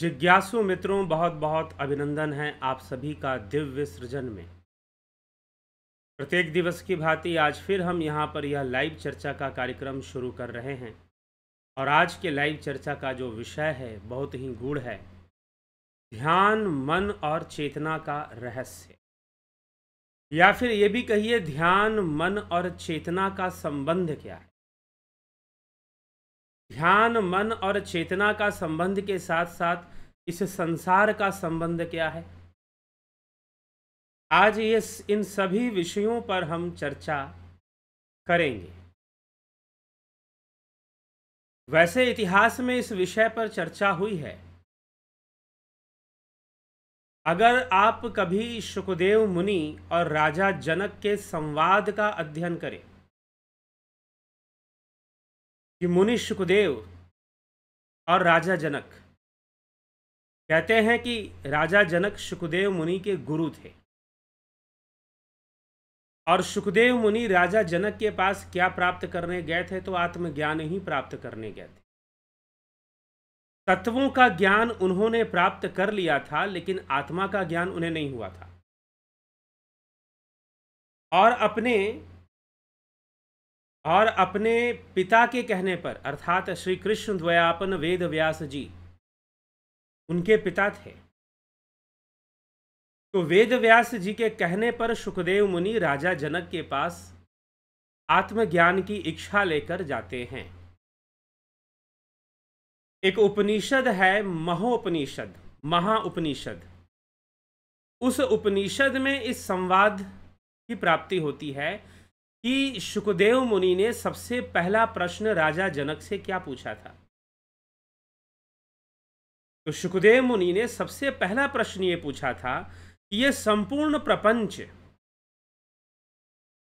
जिज्ञासु मित्रों बहुत बहुत अभिनंदन है आप सभी का दिव्य सृजन में प्रत्येक दिवस की भांति आज फिर हम यहाँ पर यह लाइव चर्चा का कार्यक्रम शुरू कर रहे हैं और आज के लाइव चर्चा का जो विषय है बहुत ही गूढ़ है ध्यान मन और चेतना का रहस्य या फिर ये भी कहिए ध्यान मन और चेतना का संबंध क्या है ध्यान मन और चेतना का संबंध के साथ साथ इस संसार का संबंध क्या है आज ये इन सभी विषयों पर हम चर्चा करेंगे वैसे इतिहास में इस विषय पर चर्चा हुई है अगर आप कभी सुखदेव मुनि और राजा जनक के संवाद का अध्ययन करें कि मुनि सुखदेव और राजा जनक कहते हैं कि राजा जनक सुखदेव मुनि के गुरु थे और सुखदेव मुनि राजा जनक के पास क्या प्राप्त करने गए थे तो आत्मज्ञान ही प्राप्त करने गए थे तत्वों का ज्ञान उन्होंने प्राप्त कर लिया था लेकिन आत्मा का ज्ञान उन्हें नहीं हुआ था और अपने और अपने पिता के कहने पर अर्थात श्री कृष्ण द्वयापन वेद व्यास जी उनके पिता थे तो वेद व्यास जी के कहने पर सुखदेव मुनि राजा जनक के पास आत्मज्ञान की इच्छा लेकर जाते हैं एक उपनिषद है महोपनिषद महाउपनिषद उस उपनिषद में इस संवाद की प्राप्ति होती है कि सुखदेव मुनि ने सबसे पहला प्रश्न राजा जनक से क्या पूछा था तो सुखदेव मुनि ने सबसे पहला प्रश्न ये पूछा था कि यह संपूर्ण प्रपंच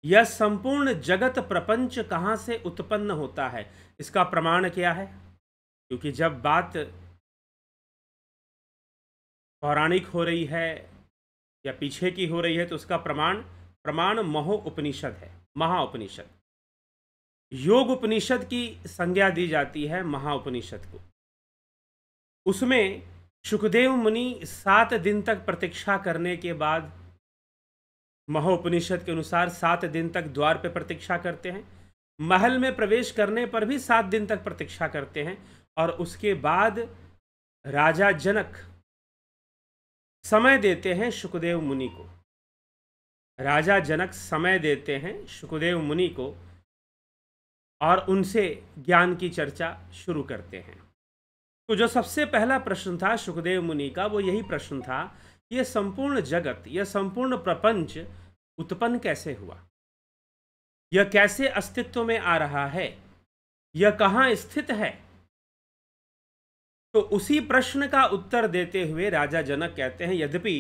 यह संपूर्ण जगत प्रपंच कहाँ से उत्पन्न होता है इसका प्रमाण क्या है क्योंकि जब बात पौराणिक हो रही है या पीछे की हो रही है तो उसका प्रमाण प्रमाण महो उपनिषद है महाउपनिषद योग उपनिषद की संज्ञा दी जाती है महाउपनिषद को उसमें सुखदेव मुनि सात दिन तक प्रतीक्षा करने के बाद महोपनिषद के अनुसार सात दिन तक द्वार पर प्रतीक्षा करते हैं महल में प्रवेश करने पर भी सात दिन तक प्रतीक्षा करते हैं और उसके बाद राजा जनक समय देते हैं सुखदेव मुनि को राजा जनक समय देते हैं सुखदेव मुनि को और उनसे ज्ञान की चर्चा शुरू करते हैं तो जो सबसे पहला प्रश्न था सुखदेव मुनि का वो यही प्रश्न था कि यह संपूर्ण जगत यह संपूर्ण प्रपंच उत्पन्न कैसे हुआ यह कैसे अस्तित्व में आ रहा है यह कहाँ स्थित है तो उसी प्रश्न का उत्तर देते हुए राजा जनक कहते हैं यद्यपि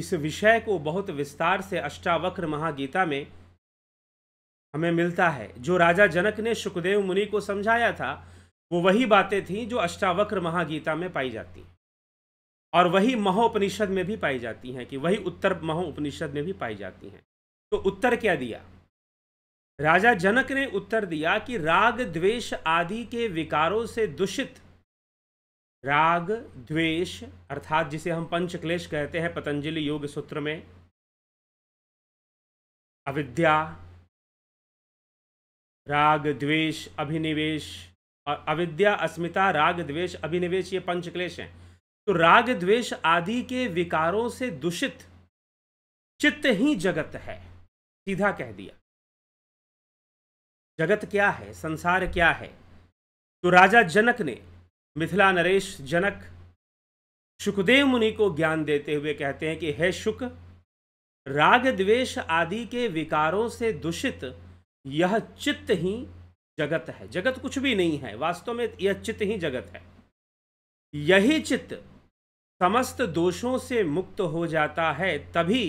इस विषय को बहुत विस्तार से अष्टावक्र महागीता में हमें मिलता है जो राजा जनक ने सुखदेव मुनि को समझाया था वो वही बातें थीं जो अष्टावक्र महागीता में पाई जाती हैं और वही महोपनिषद में भी पाई जाती हैं कि वही उत्तर महोपनिषद में भी पाई जाती हैं तो उत्तर क्या दिया राजा जनक ने उत्तर दिया कि राग द्वेष आदि के विकारों से दूषित राग द्वेष अर्थात जिसे हम पंच क्लेश कहते हैं पतंजलि योग सूत्र में अविद्या राग द्वेष अभिनिवेश और अविद्या अस्मिता राग द्वेष अभिनिवेश ये पंच क्लेश हैं तो राग द्वेष आदि के विकारों से दूषित चित्त ही जगत है सीधा कह दिया जगत क्या है संसार क्या है तो राजा जनक ने मिथिला नरेश जनक सुखदेव मुनि को ज्ञान देते हुए कहते हैं कि हे शुक राग द्वेष आदि के विकारों से दूषित यह चित्त ही जगत है जगत कुछ भी नहीं है वास्तव में यह चित्त ही जगत है यही चित्त समस्त दोषों से मुक्त हो जाता है तभी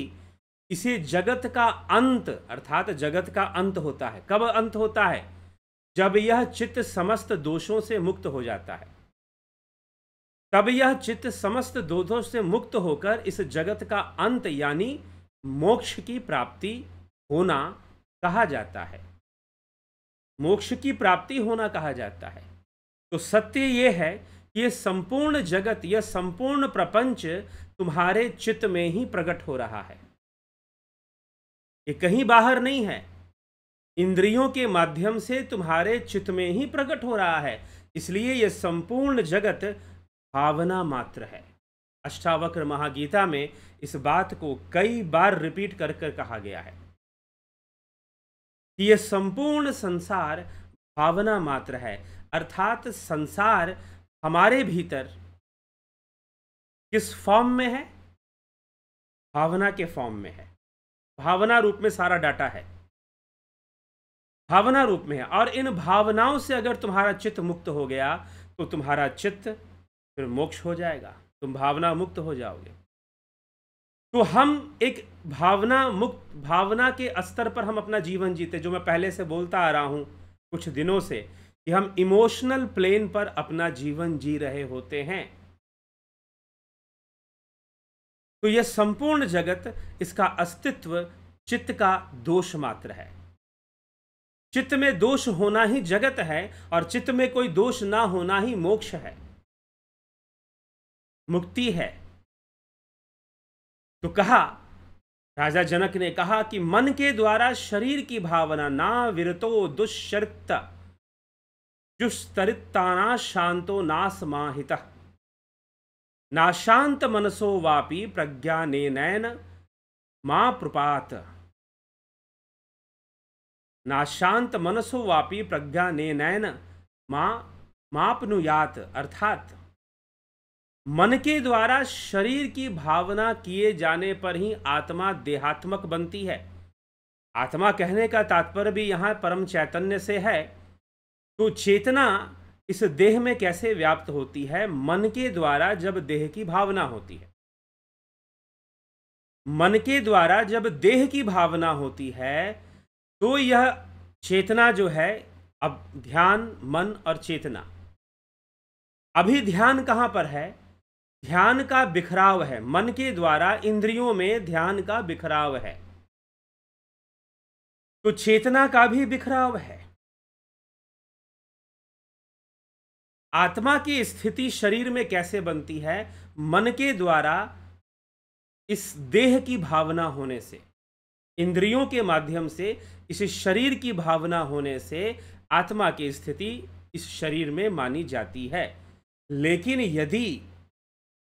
इसे जगत का अंत अर्थात जगत का अंत होता है कब अंत होता है जब यह चित्त समस्त दोषों से मुक्त हो जाता है तब यह चित्त समस्त दोधों से मुक्त होकर इस जगत का अंत यानी मोक्ष की प्राप्ति होना कहा जाता है मोक्ष की प्राप्ति होना कहा जाता है तो सत्य यह है कि यह संपूर्ण जगत यह संपूर्ण प्रपंच तुम्हारे चित्त में ही प्रकट हो रहा है ये कहीं बाहर नहीं है इंद्रियों के माध्यम से तुम्हारे चित्त में ही प्रकट हो रहा है इसलिए यह संपूर्ण जगत भावना मात्र है अष्टावक्र महागीता में इस बात को कई बार रिपीट कर कर कहा गया है कि यह संपूर्ण संसार भावना मात्र है अर्थात संसार हमारे भीतर किस फॉर्म में है भावना के फॉर्म में है भावना रूप में सारा डाटा है भावना रूप में है और इन भावनाओं से अगर तुम्हारा चित्त मुक्त हो गया तो तुम्हारा चित्त फिर मोक्ष हो जाएगा तुम भावना मुक्त हो जाओगे तो हम एक भावना मुक्त भावना के स्तर पर हम अपना जीवन जीते जो मैं पहले से बोलता आ रहा हूँ कुछ दिनों से कि हम इमोशनल प्लेन पर अपना जीवन जी रहे होते हैं तो यह संपूर्ण जगत इसका अस्तित्व चित्त का दोष मात्र है चित्त में दोष होना ही जगत है और चित्त में कोई दोष ना होना ही मोक्ष है मुक्ति है तो कहा राजा जनक ने कहा कि मन के द्वारा शरीर की भावना ना विरतो दुष्चरित जुस्तरिताना शांतो नासमाहित नाशांत मनसो वापी प्रज्ञा ने नैन माँ प्रपात नाशांत मनसो वापि प्रज्ञा ने नैन मां मापनुयात अर्थात मन के द्वारा शरीर की भावना किए जाने पर ही आत्मा देहात्मक बनती है आत्मा कहने का तात्पर्य भी यहाँ परम चैतन्य से है तो चेतना इस देह में कैसे व्याप्त होती है मन के द्वारा जब देह की भावना होती है मन के द्वारा जब देह की भावना होती है तो यह चेतना जो है अब ध्यान मन और चेतना अभी ध्यान कहाँ पर है ध्यान का बिखराव है मन के द्वारा इंद्रियों में ध्यान का बिखराव है तो चेतना का भी बिखराव है आत्मा की स्थिति शरीर में कैसे बनती है मन के द्वारा इस देह की भावना होने से इंद्रियों के माध्यम से इस शरीर की भावना होने से आत्मा की स्थिति इस शरीर में मानी जाती है लेकिन यदि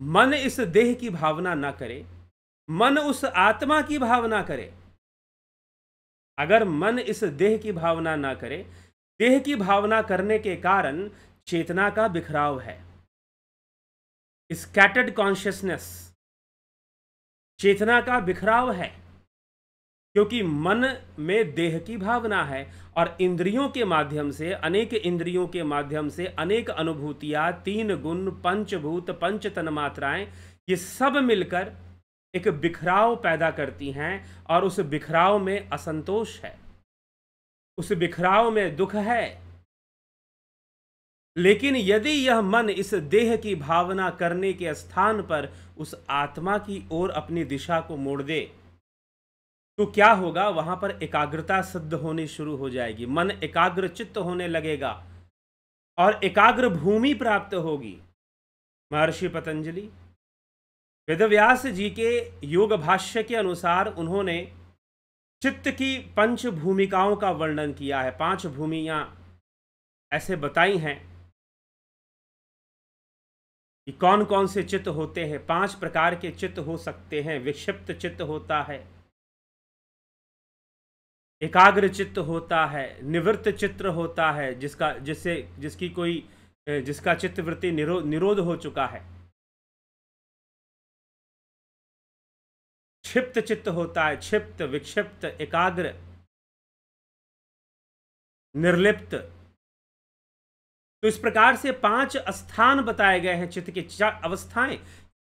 मन इस देह की भावना ना करे मन उस आत्मा की भावना करे अगर मन इस देह की भावना ना करे देह की भावना करने के कारण चेतना का बिखराव है स्कैटर्ड कॉन्शियसनेस चेतना का बिखराव है क्योंकि मन में देह की भावना है और इंद्रियों के माध्यम से अनेक इंद्रियों के माध्यम से अनेक अनुभूतियाँ तीन गुण पंचभूत पंच तन मात्राएं ये सब मिलकर एक बिखराव पैदा करती हैं और उस बिखराव में असंतोष है उस बिखराव में दुख है लेकिन यदि यह मन इस देह की भावना करने के स्थान पर उस आत्मा की ओर अपनी दिशा को मोड़ दे तो क्या होगा वहां पर एकाग्रता सिद्ध होनी शुरू हो जाएगी मन एकाग्र चित्त होने लगेगा और एकाग्र भूमि प्राप्त होगी महर्षि पतंजलि वेदव्यास जी के योग भाष्य के अनुसार उन्होंने चित्त की पंच भूमिकाओं का वर्णन किया है पांच भूमियां ऐसे बताई हैं कि कौन कौन से चित्त होते हैं पांच प्रकार के चित्त हो सकते हैं विक्षिप्त चित्त होता है एकाग्र चित्त होता है निवृत्त चित्र होता है जिसका जिससे जिसकी कोई जिसका चित्तवृत्ति निरो, निरोध हो चुका है क्षिप्त चित्त होता है क्षिप्त विक्षिप्त एकाग्र निर्लिप्त तो इस प्रकार से पांच स्थान बताए गए हैं चित्त के अवस्थाएं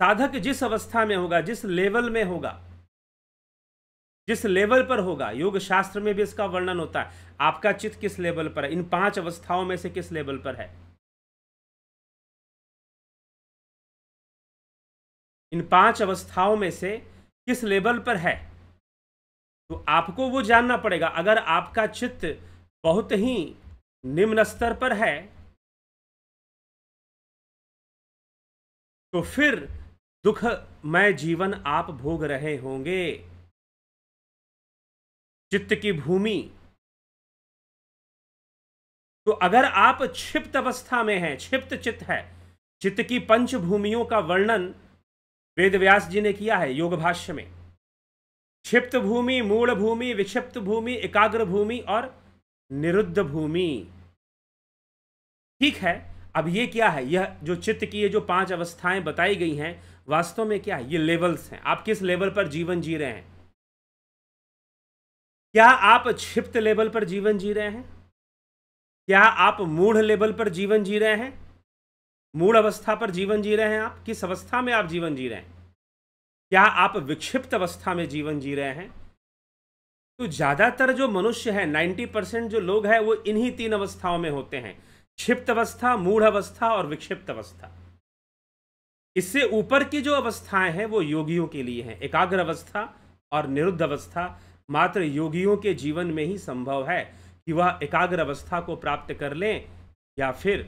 साधक जिस अवस्था में होगा जिस लेवल में होगा जिस लेवल पर होगा योग शास्त्र में भी इसका वर्णन होता है आपका चित्त किस लेवल पर है इन पांच अवस्थाओं में से किस लेवल पर है इन पांच अवस्थाओं में से किस लेवल पर है तो आपको वो जानना पड़ेगा अगर आपका चित्त बहुत ही निम्न स्तर पर है तो फिर दुखमय जीवन आप भोग रहे होंगे चित्त की भूमि तो अगर आप क्षिप्त अवस्था में हैं क्षिप्त चित्त है चित्त की पंच भूमियों का वर्णन वेद व्यास जी ने किया है योग भाष्य में क्षिप्त भूमि मूल भूमि विक्षिप्त भूमि एकाग्र भूमि और निरुद्ध भूमि ठीक है अब ये क्या है यह जो चित्त की ये जो पांच अवस्थाएं बताई गई हैं वास्तव में क्या है ये लेवल्स हैं आप किस लेवल पर जीवन जी रहे हैं क्या आप क्षिप्त लेवल पर जीवन जी रहे हैं क्या आप मूढ़ लेवल पर जीवन जी रहे हैं मूढ़ अवस्था पर जीवन जी रहे हैं आप किस अवस्था में आप जीवन जी रहे हैं क्या आप विक्षिप्त अवस्था में जीवन जी रहे हैं तो ज़्यादातर जो मनुष्य है 90 परसेंट जो लोग हैं वो इन्हीं तीन अवस्थाओं में होते हैं क्षिप्त अवस्था मूढ़ अवस्था और विक्षिप्त अवस्था इससे ऊपर की जो अवस्थाएं हैं वो योगियों के लिए हैं एकाग्र अवस्था और निरुद्ध अवस्था मात्र योगियों के जीवन में ही संभव है कि वह एकाग्र अवस्था को प्राप्त कर लें या फिर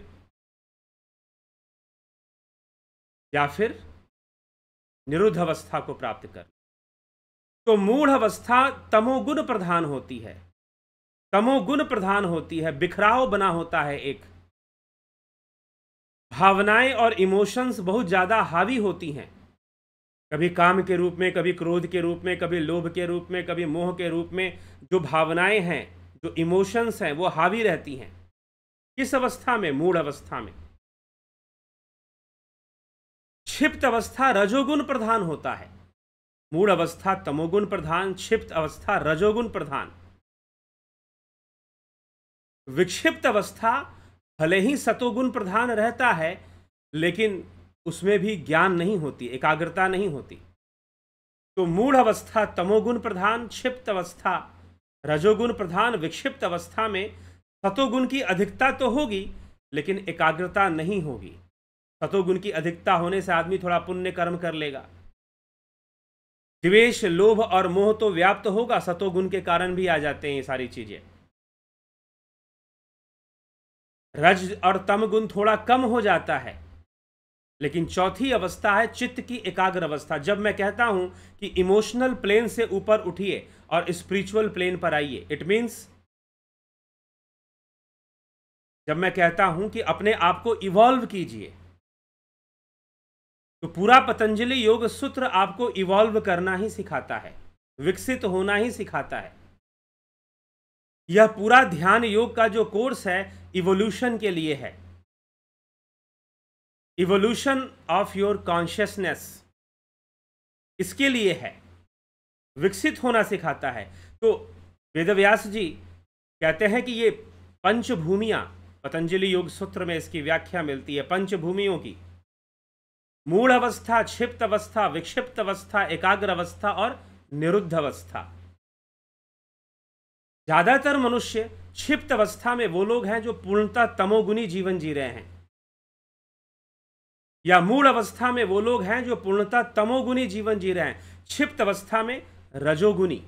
या फिर निरुद्ध अवस्था को प्राप्त कर तो मूढ़ अवस्था तमोगुण प्रधान होती है तमोगुण प्रधान होती है बिखराव बना होता है एक भावनाएं और इमोशंस बहुत ज़्यादा हावी होती हैं कभी काम के रूप में कभी क्रोध के रूप में कभी लोभ के रूप में कभी मोह के रूप में जो भावनाएं हैं जो इमोशंस हैं वो हावी रहती हैं किस अवस्था में मूड अवस्था में क्षिप्त अवस्था रजोगुण प्रधान होता है मूड अवस्था तमोगुण प्रधान क्षिप्त अवस्था रजोगुण प्रधान विक्षिप्त अवस्था भले ही सतोगुण प्रधान रहता है लेकिन उसमें भी ज्ञान नहीं होती एकाग्रता नहीं होती तो मूढ़ अवस्था तमोगुण प्रधान क्षिप्त अवस्था रजोगुण प्रधान विक्षिप्त अवस्था में सतोगुण की अधिकता तो होगी लेकिन एकाग्रता नहीं होगी सतोगुण की अधिकता होने से आदमी थोड़ा पुण्य कर्म कर लेगा द्वेष लोभ और मोह तो व्याप्त होगा सतोगुण के कारण भी आ जाते हैं ये सारी चीजें रज और तम गुण थोड़ा कम हो जाता है लेकिन चौथी अवस्था है चित्त की एकाग्र अवस्था जब मैं कहता हूं कि इमोशनल प्लेन से ऊपर उठिए और स्पिरिचुअल प्लेन पर आइए इट मीन्स जब मैं कहता हूं कि अपने आप को इवॉल्व कीजिए तो पूरा पतंजलि योग सूत्र आपको इवॉल्व करना ही सिखाता है विकसित होना ही सिखाता है यह पूरा ध्यान योग का जो कोर्स है इवोल्यूशन के लिए है इवोल्यूशन ऑफ योर कॉन्शियसनेस इसके लिए है विकसित होना सिखाता है तो वेदव्यास जी कहते हैं कि ये पंचभूमियाँ पतंजलि योग सूत्र में इसकी व्याख्या मिलती है पंचभूमियों की मूल अवस्था क्षिप्त अवस्था विक्षिप्त अवस्था एकाग्र अवस्था और निरुद्ध अवस्था ज्यादातर मनुष्य क्षिप्त अवस्था में वो लोग हैं जो पूर्णतः तमोगुणी जीवन जी रहे हैं या मूल अवस्था में वो लोग हैं जो पूर्णतः तमोगुनी जीवन जी रहे हैं क्षिप्त अवस्था में रजोगुनी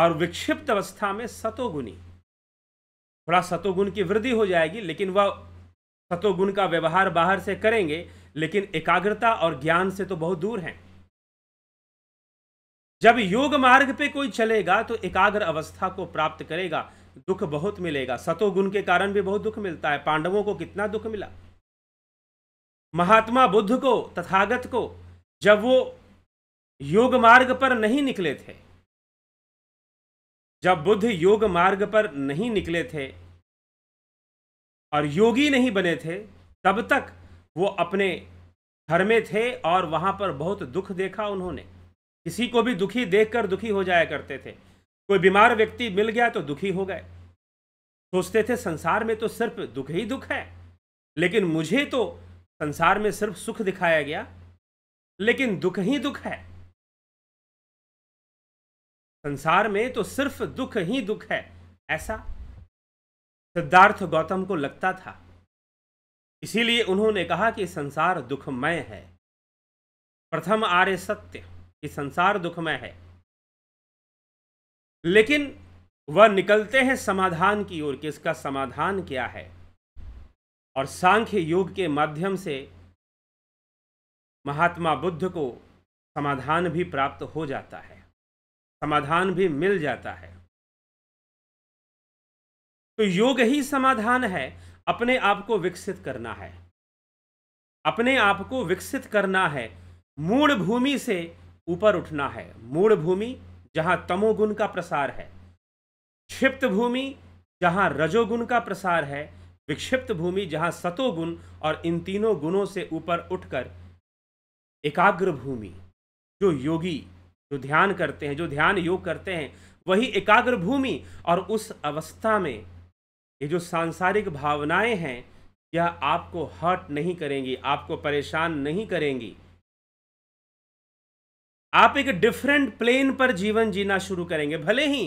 और विक्षिप्त अवस्था में सतोगुनी थोड़ा सतोगुण की वृद्धि हो जाएगी लेकिन वह सतोगुण का व्यवहार बाहर से करेंगे लेकिन एकाग्रता और ज्ञान से तो बहुत दूर हैं जब योग मार्ग पे कोई चलेगा तो एकाग्र अवस्था को प्राप्त करेगा दुख बहुत मिलेगा सतोगुण के कारण भी बहुत दुख मिलता है पांडवों को कितना दुख मिला महात्मा बुद्ध को तथागत को जब वो योग मार्ग पर नहीं निकले थे जब बुद्ध योग मार्ग पर नहीं निकले थे और योगी नहीं बने थे तब तक वो अपने घर में थे और वहाँ पर बहुत दुख देखा उन्होंने किसी को भी दुखी देखकर दुखी हो जाया करते थे कोई बीमार व्यक्ति मिल गया तो दुखी हो गए सोचते थे संसार में तो सिर्फ दुख ही दुख है लेकिन मुझे तो संसार में सिर्फ सुख दिखाया गया लेकिन दुख ही दुख है संसार में तो सिर्फ दुख ही दुख है ऐसा सिद्धार्थ गौतम को लगता था इसीलिए उन्होंने कहा कि संसार दुखमय है प्रथम आर्य सत्य कि संसार दुखमय है लेकिन वह निकलते हैं समाधान की ओर कि इसका समाधान क्या है और सांख्य योग के माध्यम से महात्मा बुद्ध को समाधान भी प्राप्त हो जाता है समाधान भी मिल जाता है तो योग ही समाधान है अपने आप को विकसित करना है अपने आप को विकसित करना है मूड़ भूमि से ऊपर उठना है मूड़ भूमि जहां तमोगुण का प्रसार है क्षिप्त भूमि जहां रजोगुण का प्रसार है विक्षिप्त भूमि सतो सतोगुण और इन तीनों गुणों से ऊपर उठकर एकाग्र भूमि जो योगी जो ध्यान करते हैं जो ध्यान योग करते हैं वही एकाग्र भूमि और उस अवस्था में ये जो सांसारिक भावनाएं हैं यह आपको हर्ट नहीं करेंगी आपको परेशान नहीं करेंगी आप एक डिफरेंट प्लेन पर जीवन जीना शुरू करेंगे भले ही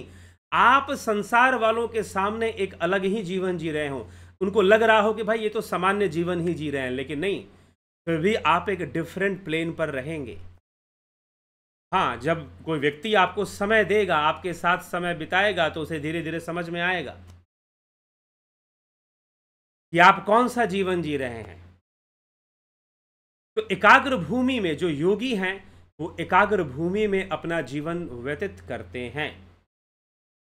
आप संसार वालों के सामने एक अलग ही जीवन जी रहे हों उनको लग रहा हो कि भाई ये तो सामान्य जीवन ही जी रहे हैं लेकिन नहीं फिर भी आप एक डिफरेंट प्लेन पर रहेंगे हाँ जब कोई व्यक्ति आपको समय देगा आपके साथ समय बिताएगा तो उसे धीरे धीरे समझ में आएगा कि आप कौन सा जीवन जी रहे हैं तो एकाग्र भूमि में जो योगी हैं वो एकाग्र भूमि में अपना जीवन व्यतीत करते हैं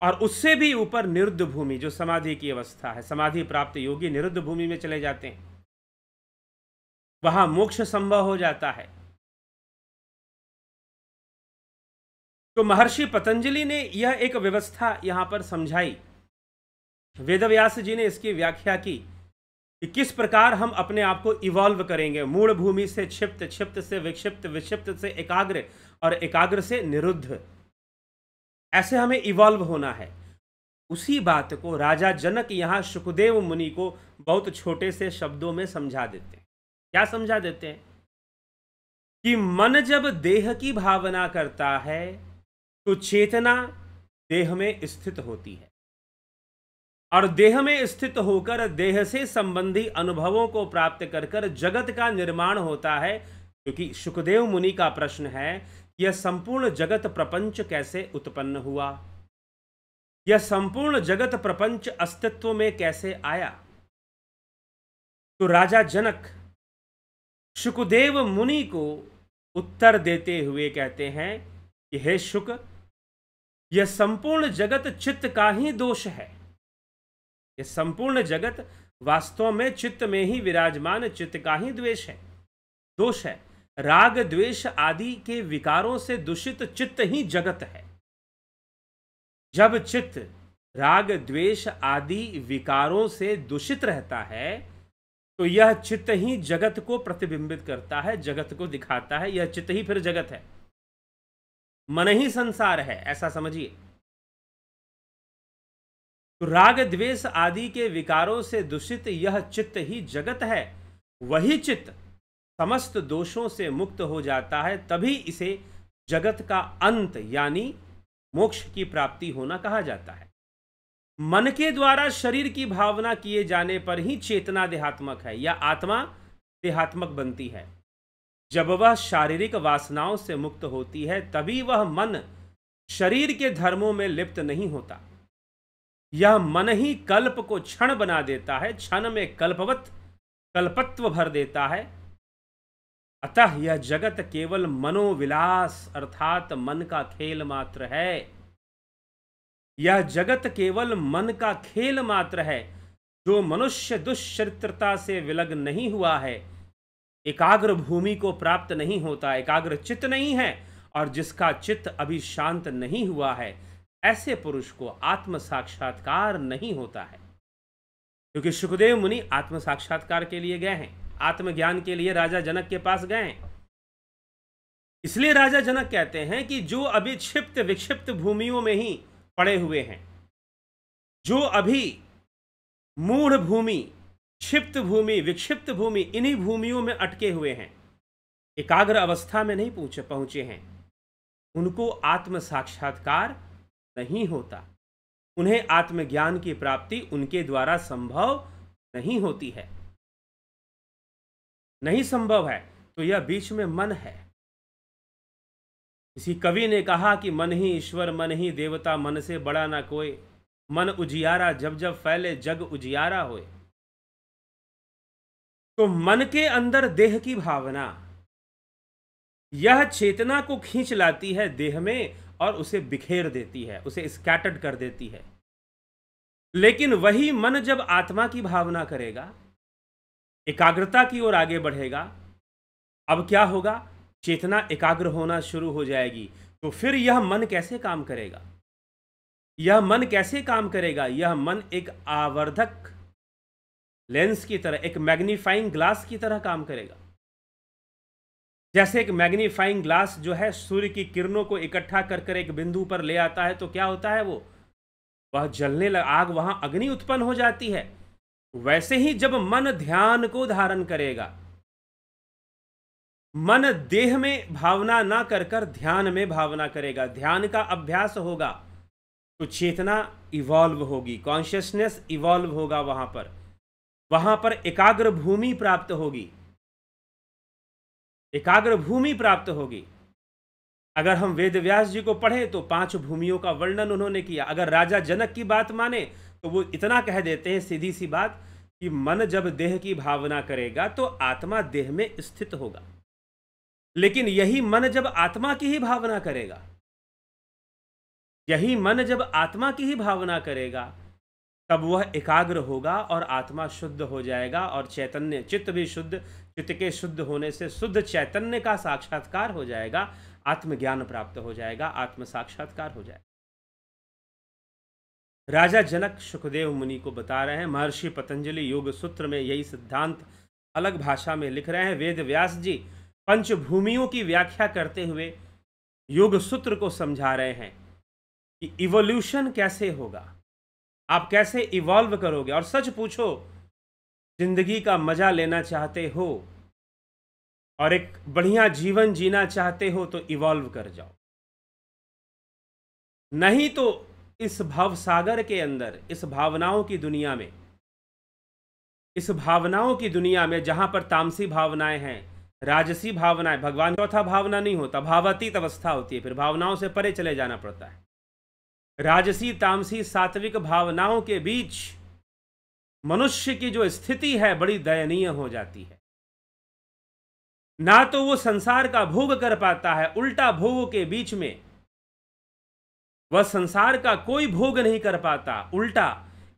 और उससे भी ऊपर निरुद्ध भूमि जो समाधि की अवस्था है समाधि प्राप्त योगी निरुद्ध भूमि में चले जाते हैं वहां मोक्ष संभव हो जाता है तो महर्षि पतंजलि ने यह एक व्यवस्था यहां पर समझाई वेदव्यास जी ने इसकी व्याख्या की कि किस प्रकार हम अपने आप को इवॉल्व करेंगे मूल भूमि से क्षिप्त क्षिप्त से विक्षिप्त विक्षिप्त से एकाग्र और एकाग्र से निरुद्ध ऐसे हमें इवॉल्व होना है उसी बात को राजा जनक यहाँ सुखदेव मुनि को बहुत छोटे से शब्दों में समझा देते हैं क्या समझा देते हैं कि मन जब देह की भावना करता है तो चेतना देह में स्थित होती है और देह में स्थित होकर देह से संबंधी अनुभवों को प्राप्त कर जगत का निर्माण होता है क्योंकि सुखदेव मुनि का प्रश्न है यह संपूर्ण जगत प्रपंच कैसे उत्पन्न हुआ यह संपूर्ण जगत प्रपंच अस्तित्व में कैसे आया तो राजा जनक शुकदेव मुनि को उत्तर देते हुए कहते हैं कि हे शुक यह संपूर्ण जगत चित्त का ही दोष है यह संपूर्ण जगत वास्तव में चित्त में ही विराजमान चित्त का ही द्वेष है दोष है राग द्वेष आदि के विकारों से दूषित चित्त ही जगत है जब चित्त राग द्वेष आदि विकारों से दूषित रहता है तो यह चित्त ही जगत को प्रतिबिंबित करता है जगत को दिखाता है यह चित्त ही फिर जगत है मन ही संसार है ऐसा समझिए तो राग द्वेष आदि के विकारों से दूषित यह चित्त ही जगत है वही चित्त समस्त दोषों से मुक्त हो जाता है तभी इसे जगत का अंत यानी मोक्ष की प्राप्ति होना कहा जाता है मन के द्वारा शरीर की भावना किए जाने पर ही चेतना देहात्मक है या आत्मा देहात्मक बनती है जब वह शारीरिक वासनाओं से मुक्त होती है तभी वह मन शरीर के धर्मों में लिप्त नहीं होता यह मन ही कल्प को क्षण बना देता है क्षण में कल्पवत कल्पत्व भर देता है अतः यह जगत केवल मनोविलास अर्थात मन का खेल मात्र है यह जगत केवल मन का खेल मात्र है जो मनुष्य दुष्चरित्रता से विलग नहीं हुआ है एकाग्र भूमि को प्राप्त नहीं होता एकाग्र चित्त नहीं है और जिसका चित्त अभी शांत नहीं हुआ है ऐसे पुरुष को आत्म साक्षात्कार नहीं होता है क्योंकि सुखदेव मुनि आत्म साक्षात्कार के लिए गए हैं आत्मज्ञान के लिए राजा जनक के पास गए इसलिए राजा जनक कहते हैं कि जो अभी क्षिप्त विक्षिप्त भूमियों में ही पड़े हुए हैं जो अभी मूढ़ भूमि क्षिप्त भूमि विक्षिप्त भूमि इन्हीं भूमियों में अटके हुए हैं एकाग्र अवस्था में नहीं पहुंचे पहुंचे हैं उनको आत्म साक्षात्कार नहीं होता उन्हें आत्मज्ञान की प्राप्ति उनके द्वारा संभव नहीं होती है नहीं संभव है तो यह बीच में मन है किसी कवि ने कहा कि मन ही ईश्वर मन ही देवता मन से बड़ा ना कोई मन उजियारा जब जब फैले जग उजियारा होए तो मन के अंदर देह की भावना यह चेतना को खींच लाती है देह में और उसे बिखेर देती है उसे स्कैटर्ड कर देती है लेकिन वही मन जब आत्मा की भावना करेगा एकाग्रता की ओर आगे बढ़ेगा अब क्या होगा चेतना एकाग्र होना शुरू हो जाएगी तो फिर यह मन कैसे काम करेगा यह मन कैसे काम करेगा यह मन एक आवर्धक लेंस की तरह एक मैग्नीफाइंग ग्लास की तरह काम करेगा जैसे एक मैग्नीफाइंग ग्लास जो है सूर्य की किरणों को इकट्ठा कर कर एक बिंदु पर ले आता है तो क्या होता है वो वह जलने लग आग वहां अग्नि उत्पन्न हो जाती है वैसे ही जब मन ध्यान को धारण करेगा मन देह में भावना ना कर कर ध्यान में भावना करेगा ध्यान का अभ्यास होगा तो चेतना इवॉल्व होगी कॉन्शियसनेस इवॉल्व होगा वहां पर वहां पर एकाग्र भूमि प्राप्त होगी एकाग्र भूमि प्राप्त होगी अगर हम वेद व्यास जी को पढ़े तो पांच भूमियों का वर्णन उन्होंने किया अगर राजा जनक की बात माने तो वो इतना कह देते हैं सीधी सी बात कि मन जब देह की भावना करेगा तो आत्मा देह में स्थित होगा लेकिन यही मन जब आत्मा की ही भावना करेगा यही मन जब आत्मा की ही भावना करेगा तब वह एकाग्र होगा और आत्मा शुद्ध हो जाएगा और चैतन्य चित्त भी शुद्ध चित्त के शुद्ध होने से शुद्ध चैतन्य का साक्षात्कार हो जाएगा आत्मज्ञान प्राप्त हो जाएगा आत्म साक्षात्कार हो जाएगा राजा जनक सुखदेव मुनि को बता रहे हैं महर्षि पतंजलि योग सूत्र में यही सिद्धांत अलग भाषा में लिख रहे हैं वेद व्यास जी पंचभूमियों की व्याख्या करते हुए योग सूत्र को समझा रहे हैं कि इवोल्यूशन कैसे होगा आप कैसे इवॉल्व करोगे और सच पूछो जिंदगी का मजा लेना चाहते हो और एक बढ़िया जीवन जीना चाहते हो तो इवॉल्व कर जाओ नहीं तो इस भाव सागर के अंदर इस भावनाओं की दुनिया में इस भावनाओं की दुनिया में जहां पर तामसी भावनाएं हैं राजसी भावनाएं भगवान चौथा भावना नहीं होता भावातीत अवस्था होती है फिर भावनाओं से परे चले जाना पड़ता है राजसी तामसी सात्विक भावनाओं के बीच मनुष्य की जो स्थिति है बड़ी दयनीय हो जाती है ना तो वो संसार का भोग कर पाता है उल्टा भोग के बीच में वह संसार का कोई भोग नहीं कर पाता उल्टा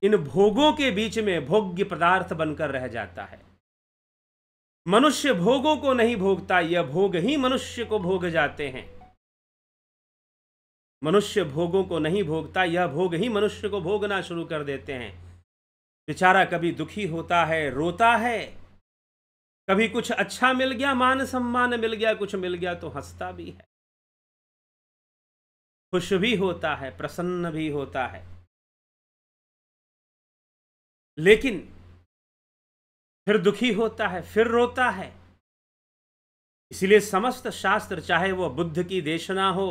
इन भोगों के बीच में भोग्य पदार्थ बनकर रह जाता है मनुष्य भोगों को नहीं भोगता यह भोग ही मनुष्य को भोग जाते हैं मनुष्य भोगों को नहीं भोगता यह भोग ही मनुष्य को भोगना शुरू कर देते हैं बेचारा कभी दुखी होता है रोता है कभी कुछ अच्छा मिल गया मान सम्मान मिल गया कुछ मिल गया तो हंसता भी है खुश भी होता है प्रसन्न भी होता है लेकिन फिर दुखी होता है फिर रोता है इसलिए समस्त शास्त्र चाहे वह बुद्ध की देशना हो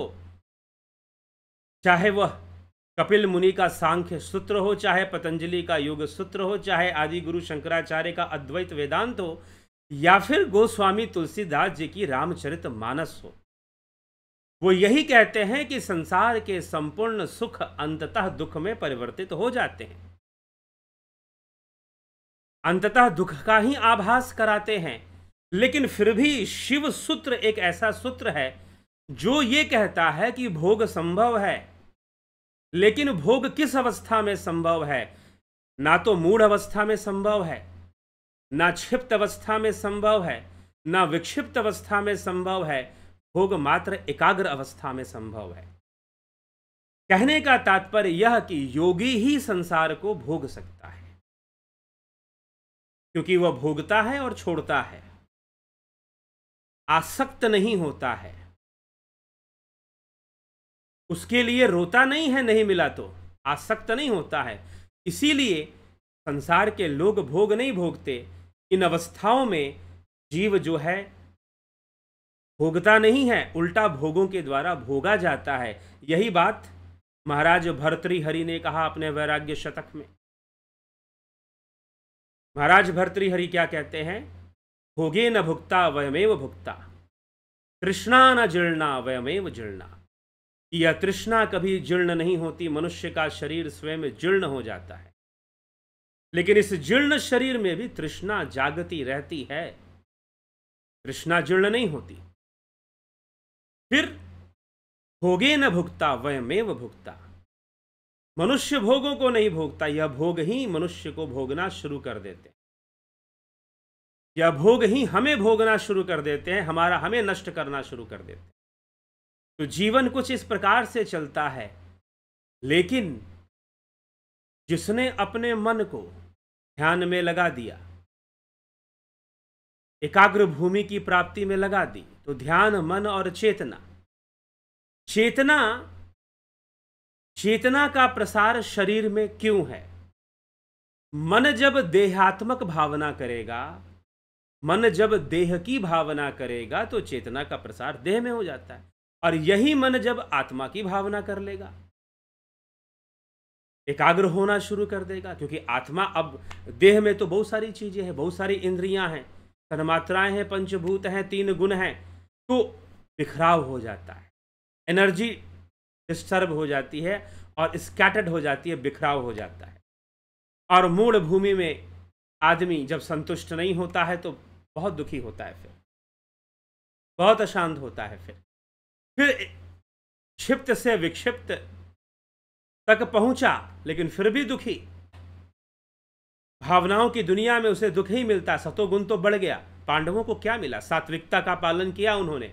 चाहे वह कपिल मुनि का सांख्य सूत्र हो चाहे पतंजलि का योग सूत्र हो चाहे आदि गुरु शंकराचार्य का अद्वैत वेदांत हो या फिर गोस्वामी तुलसीदास जी की रामचरित मानस हो वो यही कहते हैं कि संसार के संपूर्ण सुख अंततः दुख में परिवर्तित हो जाते हैं अंततः दुख का ही आभास कराते हैं लेकिन फिर भी शिव सूत्र एक ऐसा सूत्र है जो ये कहता है कि भोग संभव है लेकिन भोग किस अवस्था में संभव है ना तो मूढ़ अवस्था में संभव है ना क्षिप्त अवस्था में संभव है ना विक्षिप्त अवस्था में संभव है भोग मात्र एकाग्र अवस्था में संभव है कहने का तात्पर्य यह कि योगी ही संसार को भोग सकता है क्योंकि वह भोगता है और छोड़ता है आसक्त नहीं होता है उसके लिए रोता नहीं है नहीं मिला तो आसक्त नहीं होता है इसीलिए संसार के लोग भोग नहीं भोगते इन अवस्थाओं में जीव जो है भोगता नहीं है उल्टा भोगों के द्वारा भोगा जाता है यही बात महाराज भर्तृहरि ने कहा अपने वैराग्य शतक में महाराज भर्तृहरि क्या कहते हैं भोगे न भुगता वयमेव भुगता तृष्णा न जीर्णा वयमेव जीर्णा यह तृष्णा कभी जीर्ण नहीं होती मनुष्य का शरीर स्वयं जीर्ण हो जाता है लेकिन इस जीर्ण शरीर में भी तृष्णा जागती रहती है तृष्णा जीर्ण नहीं होती फिर भोगे न भुगता वयमेव भुगता मनुष्य भोगों को नहीं भोगता यह भोग ही मनुष्य को भोगना शुरू कर देते हैं यह भोग ही हमें भोगना शुरू कर देते हैं हमारा हमें नष्ट करना शुरू कर देते हैं तो जीवन कुछ इस प्रकार से चलता है लेकिन जिसने अपने मन को ध्यान में लगा दिया एकाग्र भूमि की प्राप्ति में लगा दी तो ध्यान मन और चेतना चेतना चेतना का प्रसार शरीर में क्यों है मन जब देहात्मक भावना करेगा मन जब देह की भावना करेगा तो चेतना का प्रसार देह में हो जाता है और यही मन जब आत्मा की भावना कर लेगा एकाग्र होना शुरू कर देगा क्योंकि आत्मा अब देह में तो बहुत सारी चीजें हैं बहुत सारी इंद्रियां हैं तन्मात्राएं हैं पंचभूत हैं तीन गुण हैं तो बिखराव हो जाता है एनर्जी डिस्टर्ब हो जाती है और स्कैटर्ड हो जाती है बिखराव हो जाता है और मूल भूमि में आदमी जब संतुष्ट नहीं होता है तो बहुत दुखी होता है फिर बहुत अशांत होता है फिर फिर क्षिप्त से विक्षिप्त तक पहुंचा लेकिन फिर भी दुखी भावनाओं की दुनिया में उसे दुख ही मिलता सतोगुण तो बढ़ गया पांडवों को क्या मिला सात्विकता का पालन किया उन्होंने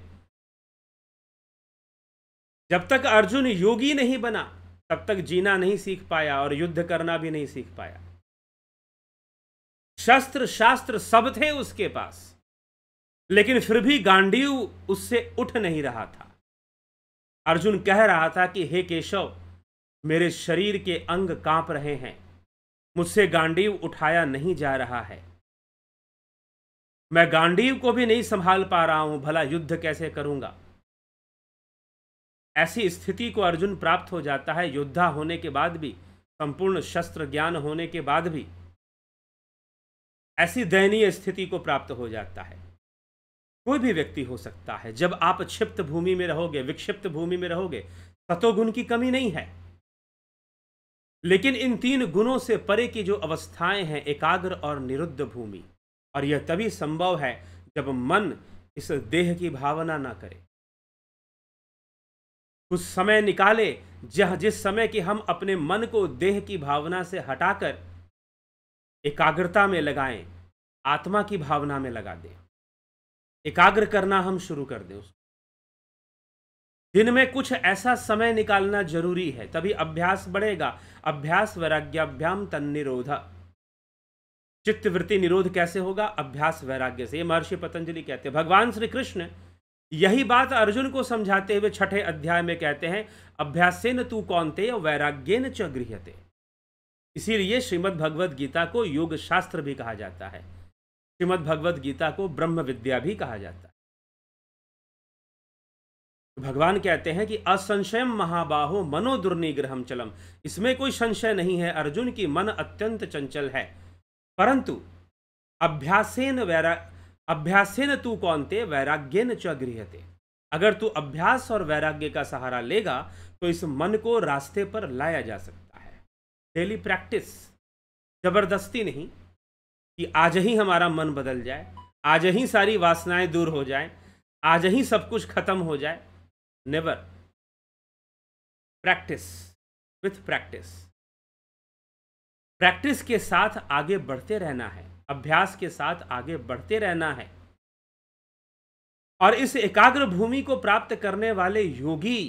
जब तक अर्जुन योगी नहीं बना तब तक जीना नहीं सीख पाया और युद्ध करना भी नहीं सीख पाया शस्त्र शास्त्र सब थे उसके पास लेकिन फिर भी गांडीव उससे उठ नहीं रहा था अर्जुन कह रहा था कि हे केशव मेरे शरीर के अंग कांप रहे हैं मुझसे गांडीव उठाया नहीं जा रहा है मैं गांडीव को भी नहीं संभाल पा रहा हूं भला युद्ध कैसे करूंगा ऐसी स्थिति को अर्जुन प्राप्त हो जाता है योद्धा होने के बाद भी संपूर्ण शस्त्र ज्ञान होने के बाद भी ऐसी दयनीय स्थिति को प्राप्त हो जाता है कोई भी व्यक्ति हो सकता है जब आप क्षिप्त भूमि में रहोगे विक्षिप्त भूमि में रहोगे सतोगुण की कमी नहीं है लेकिन इन तीन गुणों से परे की जो अवस्थाएं हैं एकाग्र और निरुद्ध भूमि और यह तभी संभव है जब मन इस देह की भावना ना करे कुछ समय निकाले जह जिस समय कि हम अपने मन को देह की भावना से हटाकर एकाग्रता में लगाएं आत्मा की भावना में लगा दें एकाग्र करना हम शुरू कर दें उसको दिन में कुछ ऐसा समय निकालना जरूरी है तभी अभ्यास बढ़ेगा अभ्यास वैराग्याभ्याम तन निरोध चित्तवृत्ति निरोध कैसे होगा अभ्यास वैराग्य से ये महर्षि पतंजलि कहते हैं भगवान श्री कृष्ण यही बात अर्जुन को समझाते हुए छठे अध्याय में कहते हैं न तू कौनते न च गृहते इसीलिए श्रीमद भगवद गीता को योग शास्त्र भी कहा जाता है श्रीमद भगवद गीता को ब्रह्म विद्या भी कहा जाता है भगवान कहते हैं कि असंशय महाबाहो मनोदुर्निग्रहम चलम इसमें कोई संशय नहीं है अर्जुन की मन अत्यंत चंचल है परंतु अभ्यासेन वैरा अभ्यासेन तू कौन ते वैराग्यन च गृहते अगर तू अभ्यास और वैराग्य का सहारा लेगा तो इस मन को रास्ते पर लाया जा सकता है डेली प्रैक्टिस जबरदस्ती नहीं कि आज ही हमारा मन बदल जाए आज ही सारी वासनाएं दूर हो जाए आज ही सब कुछ खत्म हो जाए never practice with practice practice के साथ आगे बढ़ते रहना है अभ्यास के साथ आगे बढ़ते रहना है और इस एकाग्र भूमि को प्राप्त करने वाले योगी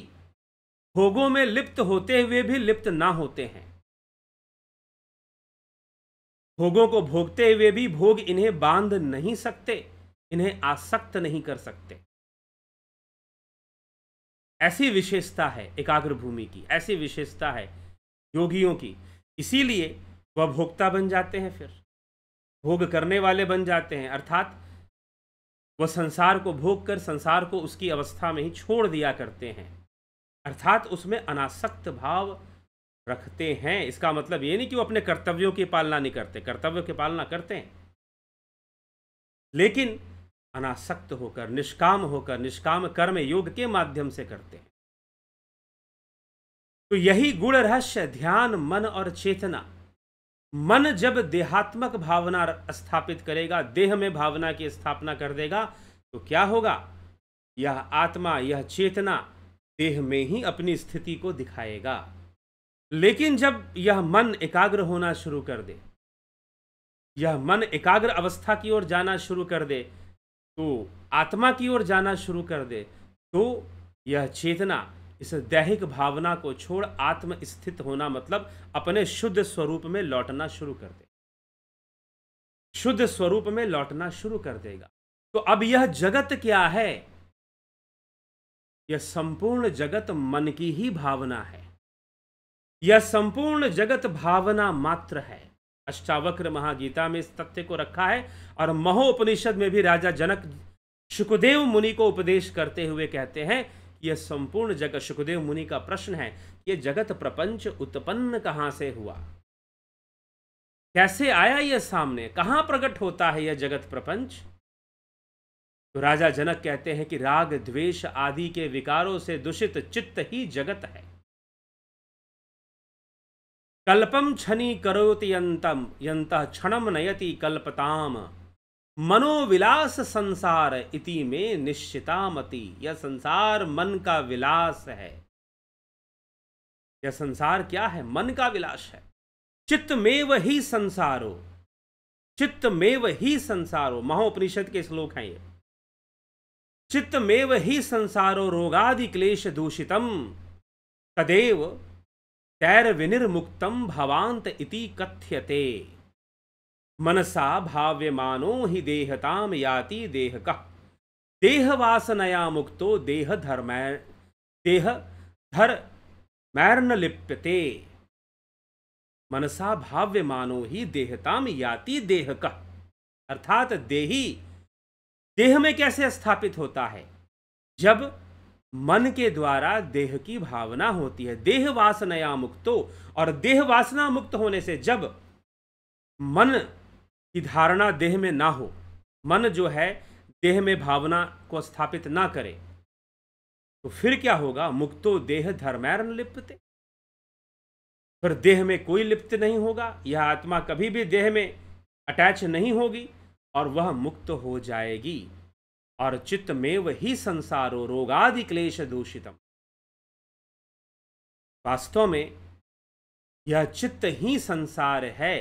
भोगों में लिप्त होते हुए भी लिप्त ना होते हैं भोगों को भोगते हुए भी भोग इन्हें बांध नहीं सकते इन्हें आसक्त नहीं कर सकते ऐसी विशेषता है एकाग्र भूमि की ऐसी विशेषता है योगियों की इसीलिए वह भोक्ता बन जाते हैं फिर भोग करने वाले बन जाते हैं अर्थात वह संसार को भोग कर संसार को उसकी अवस्था में ही छोड़ दिया करते हैं अर्थात उसमें अनासक्त भाव रखते हैं इसका मतलब ये नहीं कि वो अपने कर्तव्यों की पालना नहीं करते कर्तव्यों की पालना करते हैं लेकिन अनासक्त होकर निष्काम होकर निष्काम कर्म योग के माध्यम से करते हैं तो यही गुण रहस्य ध्यान मन और चेतना मन जब देहात्मक भावना स्थापित करेगा देह में भावना की स्थापना कर देगा तो क्या होगा यह आत्मा यह चेतना देह में ही अपनी स्थिति को दिखाएगा लेकिन जब यह मन एकाग्र होना शुरू कर दे यह मन एकाग्र अवस्था की ओर जाना शुरू कर दे तो आत्मा की ओर जाना शुरू कर दे तो यह चेतना इस दैहिक भावना को छोड़ आत्म स्थित होना मतलब अपने शुद्ध स्वरूप में लौटना शुरू कर दे शुद्ध स्वरूप में लौटना शुरू कर देगा तो अब यह जगत क्या है यह संपूर्ण जगत मन की ही भावना है यह संपूर्ण जगत भावना मात्र है अष्टावक्र महागीता में इस तथ्य को रखा है और महोपनिषद में भी राजा जनक सुखदेव मुनि को उपदेश करते हुए कहते हैं यह संपूर्ण जगत सुखदेव मुनि का प्रश्न है यह जगत प्रपंच उत्पन्न कहाँ से हुआ कैसे आया यह सामने कहाँ प्रकट होता है यह जगत प्रपंच तो राजा जनक कहते हैं कि राग द्वेष आदि के विकारों से दूषित चित्त ही जगत है कल्पम छनी करोति यंतम यंत क्षणम नयति कल्पताम मनोविलास संसार इति में मति यह संसार मन का विलास है यह संसार क्या है मन का विलास है चित्त में वही संसारो चित्त में वही संसारो महोपनिषद के श्लोक हैं ये चित्त में वही संसारो रोगादि क्लेश दूषितम तदेव तैर्विनिर्मुक्तम भवांत इति कथ्यते मनसा भाव्यमानो ही देहताम याति देह का देह वासनया मुक्तो देह धर्म देह धर मैर्न लिप्यते मनसा भाव्यमानो ही देहताम याति देह का अर्थात देही देह में कैसे स्थापित होता है जब मन के द्वारा देह की भावना होती है देह वासनाया मुक्तो और देह वासना मुक्त होने से जब मन की धारणा देह में ना हो मन जो है देह में भावना को स्थापित ना करे तो फिर क्या होगा मुक्तो देह धर्मैर लिप्त फिर देह में कोई लिप्त नहीं होगा यह आत्मा कभी भी देह में अटैच नहीं होगी और वह मुक्त हो जाएगी और में वही संसारो रोगादि क्लेश दूषितम वास्तव में यह चित्त ही संसार है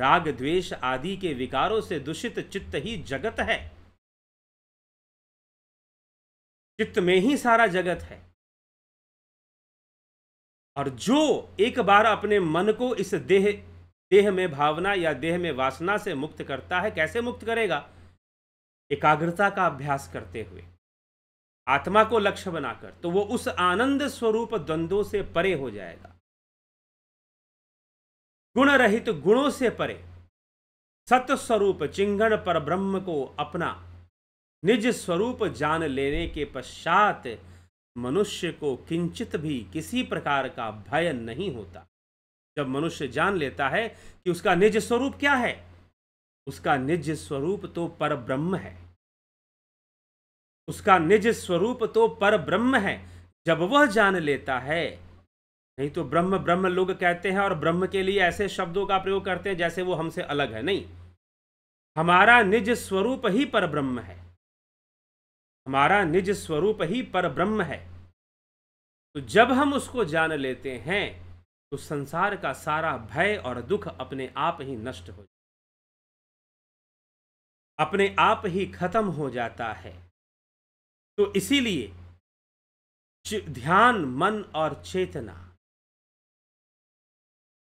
राग द्वेष आदि के विकारों से दूषित चित्त ही जगत है चित्त में ही सारा जगत है और जो एक बार अपने मन को इस देह देह में भावना या देह में वासना से मुक्त करता है कैसे मुक्त करेगा एकाग्रता का अभ्यास करते हुए आत्मा को लक्ष्य बनाकर तो वो उस आनंद स्वरूप द्वंद्व से परे हो जाएगा गुण रहित तो गुणों से परे सत्य स्वरूप चिंगण पर ब्रह्म को अपना निज स्वरूप जान लेने के पश्चात मनुष्य को किंचित भी किसी प्रकार का भय नहीं होता जब मनुष्य जान लेता है कि उसका निज स्वरूप क्या है उसका निज स्वरूप तो पर ब्रह्म है उसका निज स्वरूप तो पर ब्रह्म है जब वह जान लेता है नहीं तो ब्रह्म ब्रह्म लोग कहते हैं और ब्रह्म के लिए ऐसे शब्दों का प्रयोग करते हैं जैसे वो हमसे अलग है नहीं हमारा निज स्वरूप ही पर ब्रह्म है हमारा निज स्वरूप ही पर ब्रह्म है तो जब हम उसको जान लेते हैं तो संसार का सारा भय और दुख अपने आप ही नष्ट हो जाता अपने आप ही खत्म हो जाता है तो इसीलिए ध्यान मन और चेतना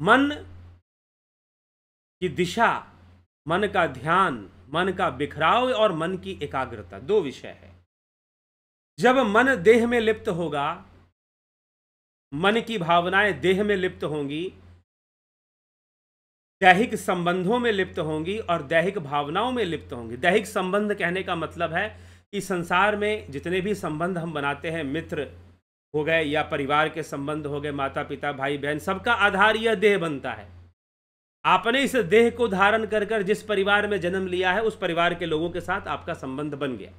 मन की दिशा मन का ध्यान मन का बिखराव और मन की एकाग्रता दो विषय है जब मन देह में लिप्त होगा मन की भावनाएं देह में लिप्त होंगी दैहिक संबंधों में लिप्त होंगी और दैहिक भावनाओं में लिप्त होंगी दैहिक संबंध कहने का मतलब है कि संसार में जितने भी संबंध हम बनाते हैं मित्र हो गए या परिवार के संबंध हो गए माता पिता भाई बहन सबका आधार यह देह बनता है आपने इस देह को धारण कर कर जिस परिवार में जन्म लिया है उस परिवार के लोगों के साथ आपका संबंध बन गया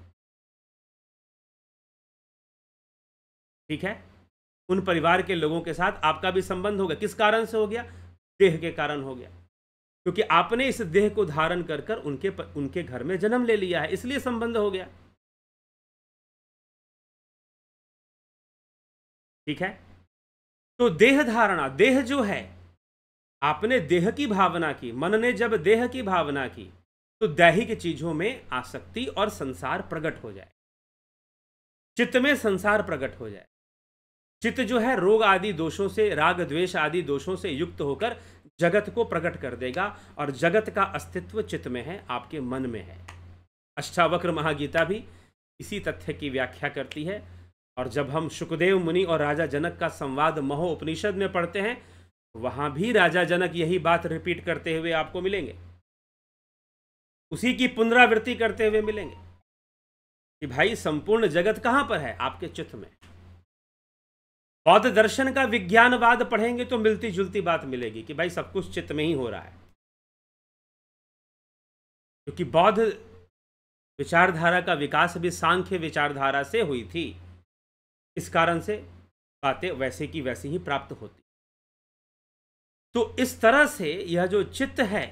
ठीक है उन परिवार के लोगों के साथ आपका भी संबंध हो गया किस कारण से हो गया देह के कारण हो गया क्योंकि आपने इस देह को धारण कर कर उनके उनके घर में जन्म ले लिया है इसलिए संबंध हो गया ठीक है तो देह धारणा देह जो है आपने देह की भावना की मन ने जब देह की भावना की तो दैहिक चीजों में आसक्ति और संसार प्रकट हो जाए चित्त में संसार प्रकट हो जाए चित्त जो है रोग आदि दोषों से राग द्वेष आदि दोषों से युक्त होकर जगत को प्रकट कर देगा और जगत का अस्तित्व चित्त में है आपके मन में है अष्टावक्र महागीता भी इसी तथ्य की व्याख्या करती है और जब हम सुखदेव मुनि और राजा जनक का संवाद महो उपनिषद में पढ़ते हैं वहां भी राजा जनक यही बात रिपीट करते हुए आपको मिलेंगे उसी की पुनरावृत्ति करते हुए मिलेंगे कि भाई संपूर्ण जगत कहां पर है आपके चित्त में बौद्ध दर्शन का विज्ञानवाद पढ़ेंगे तो मिलती जुलती बात मिलेगी कि भाई सब कुछ चित्त में ही हो रहा है क्योंकि बौद्ध विचारधारा का विकास भी सांख्य विचारधारा से हुई थी इस कारण से बातें वैसे की वैसे ही प्राप्त होती तो इस तरह से यह जो चित्त है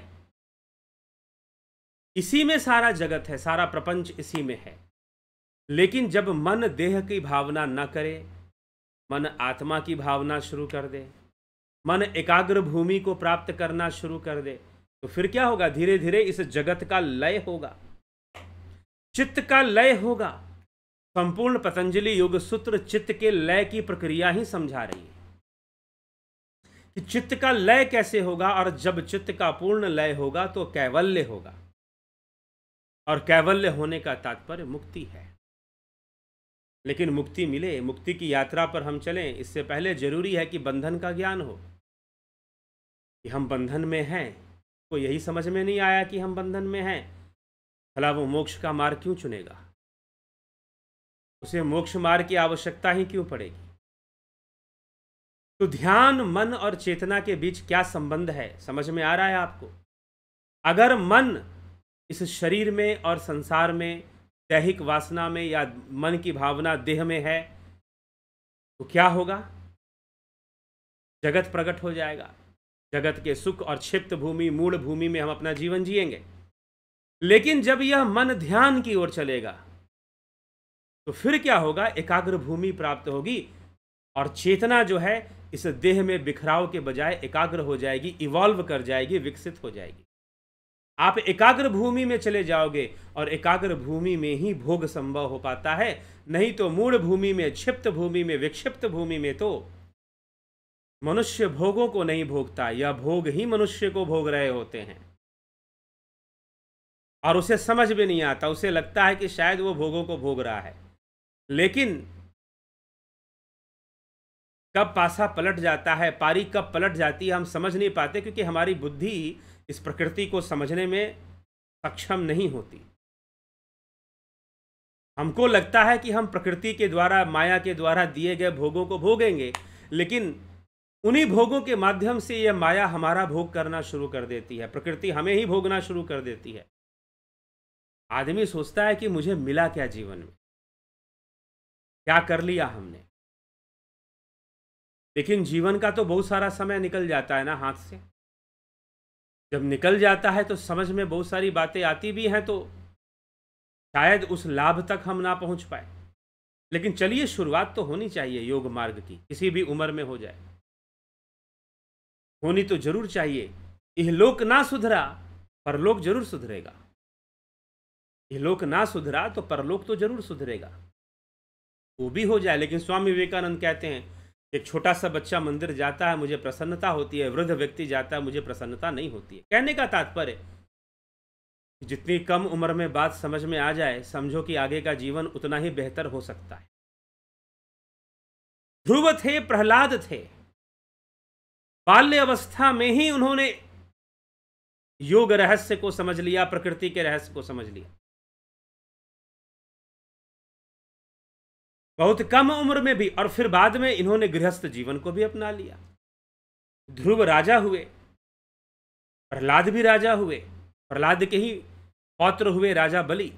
इसी में सारा जगत है सारा प्रपंच इसी में है लेकिन जब मन देह की भावना न करे मन आत्मा की भावना शुरू कर दे मन एकाग्र भूमि को प्राप्त करना शुरू कर दे तो फिर क्या होगा धीरे धीरे इस जगत का लय होगा चित्त का लय होगा संपूर्ण पतंजलि योग सूत्र चित्त के लय की प्रक्रिया ही समझा रही है कि चित्त का लय कैसे होगा और जब चित्त का पूर्ण लय होगा तो कैवल्य होगा और कैवल्य होने का तात्पर्य मुक्ति है लेकिन मुक्ति मिले मुक्ति की यात्रा पर हम चलें इससे पहले जरूरी है कि बंधन का ज्ञान हो कि हम बंधन में हैं को तो यही समझ में नहीं आया कि हम बंधन में हैं भला वो मोक्ष का मार्ग क्यों चुनेगा उसे मोक्ष मार्ग की आवश्यकता ही क्यों पड़ेगी तो ध्यान मन और चेतना के बीच क्या संबंध है समझ में आ रहा है आपको अगर मन इस शरीर में और संसार में दैहिक वासना में या मन की भावना देह में है तो क्या होगा जगत प्रकट हो जाएगा जगत के सुख और क्षिप्त भूमि मूल भूमि में हम अपना जीवन जिएंगे लेकिन जब यह मन ध्यान की ओर चलेगा तो फिर क्या होगा एकाग्र भूमि प्राप्त होगी और चेतना जो है इस देह में बिखराव के बजाय एकाग्र हो जाएगी इवॉल्व कर जाएगी विकसित हो जाएगी आप एकाग्र भूमि में चले जाओगे और एकाग्र भूमि में ही भोग संभव हो पाता है नहीं तो मूल भूमि में क्षिप्त भूमि में विक्षिप्त भूमि में तो मनुष्य भोगों को नहीं भोगता या भोग ही मनुष्य को भोग रहे होते हैं और उसे समझ भी नहीं आता उसे लगता है कि शायद वो भोगों को भोग रहा है लेकिन कब पासा पलट जाता है पारी कब पलट जाती है हम समझ नहीं पाते क्योंकि हमारी बुद्धि इस प्रकृति को समझने में सक्षम नहीं होती हमको लगता है कि हम प्रकृति के द्वारा माया के द्वारा दिए गए भोगों को भोगेंगे लेकिन उन्हीं भोगों के माध्यम से यह माया हमारा भोग करना शुरू कर देती है प्रकृति हमें ही भोगना शुरू कर देती है आदमी सोचता है कि मुझे मिला क्या जीवन में क्या कर लिया हमने लेकिन जीवन का तो बहुत सारा समय निकल जाता है ना हाथ से जब निकल जाता है तो समझ में बहुत सारी बातें आती भी हैं तो शायद उस लाभ तक हम ना पहुंच पाए लेकिन चलिए शुरुआत तो होनी चाहिए योग मार्ग की किसी भी उम्र में हो जाए होनी तो जरूर चाहिए यह लोक ना सुधरा परलोक जरूर सुधरेगा यह लोक ना सुधरा तो परलोक तो जरूर सुधरेगा वो भी हो जाए लेकिन स्वामी विवेकानंद कहते हैं एक छोटा सा बच्चा मंदिर जाता है मुझे प्रसन्नता होती है वृद्ध व्यक्ति जाता है मुझे प्रसन्नता नहीं होती है कहने का तात्पर्य जितनी कम उम्र में बात समझ में आ जाए समझो कि आगे का जीवन उतना ही बेहतर हो सकता है ध्रुव थे प्रहलाद थे बाल्य अवस्था में ही उन्होंने योग रहस्य को समझ लिया प्रकृति के रहस्य को समझ लिया बहुत कम उम्र में भी और फिर बाद में इन्होंने गृहस्थ जीवन को भी अपना लिया ध्रुव राजा हुए प्रहलाद भी राजा हुए प्रहलाद के ही पौत्र हुए राजा बलि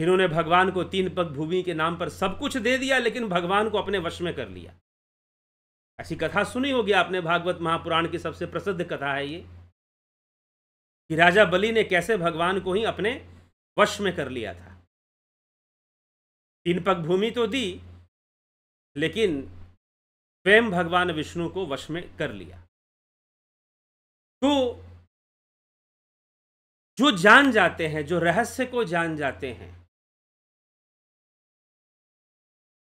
इन्होंने भगवान को तीन पग भूमि के नाम पर सब कुछ दे दिया लेकिन भगवान को अपने वश में कर लिया ऐसी कथा सुनी होगी आपने भागवत महापुराण की सबसे प्रसिद्ध कथा है ये कि राजा बलि ने कैसे भगवान को ही अपने वश में कर लिया था तीन पग भूमि तो दी लेकिन स्वयं भगवान विष्णु को वश में कर लिया तो जो जान जाते हैं जो रहस्य को जान जाते हैं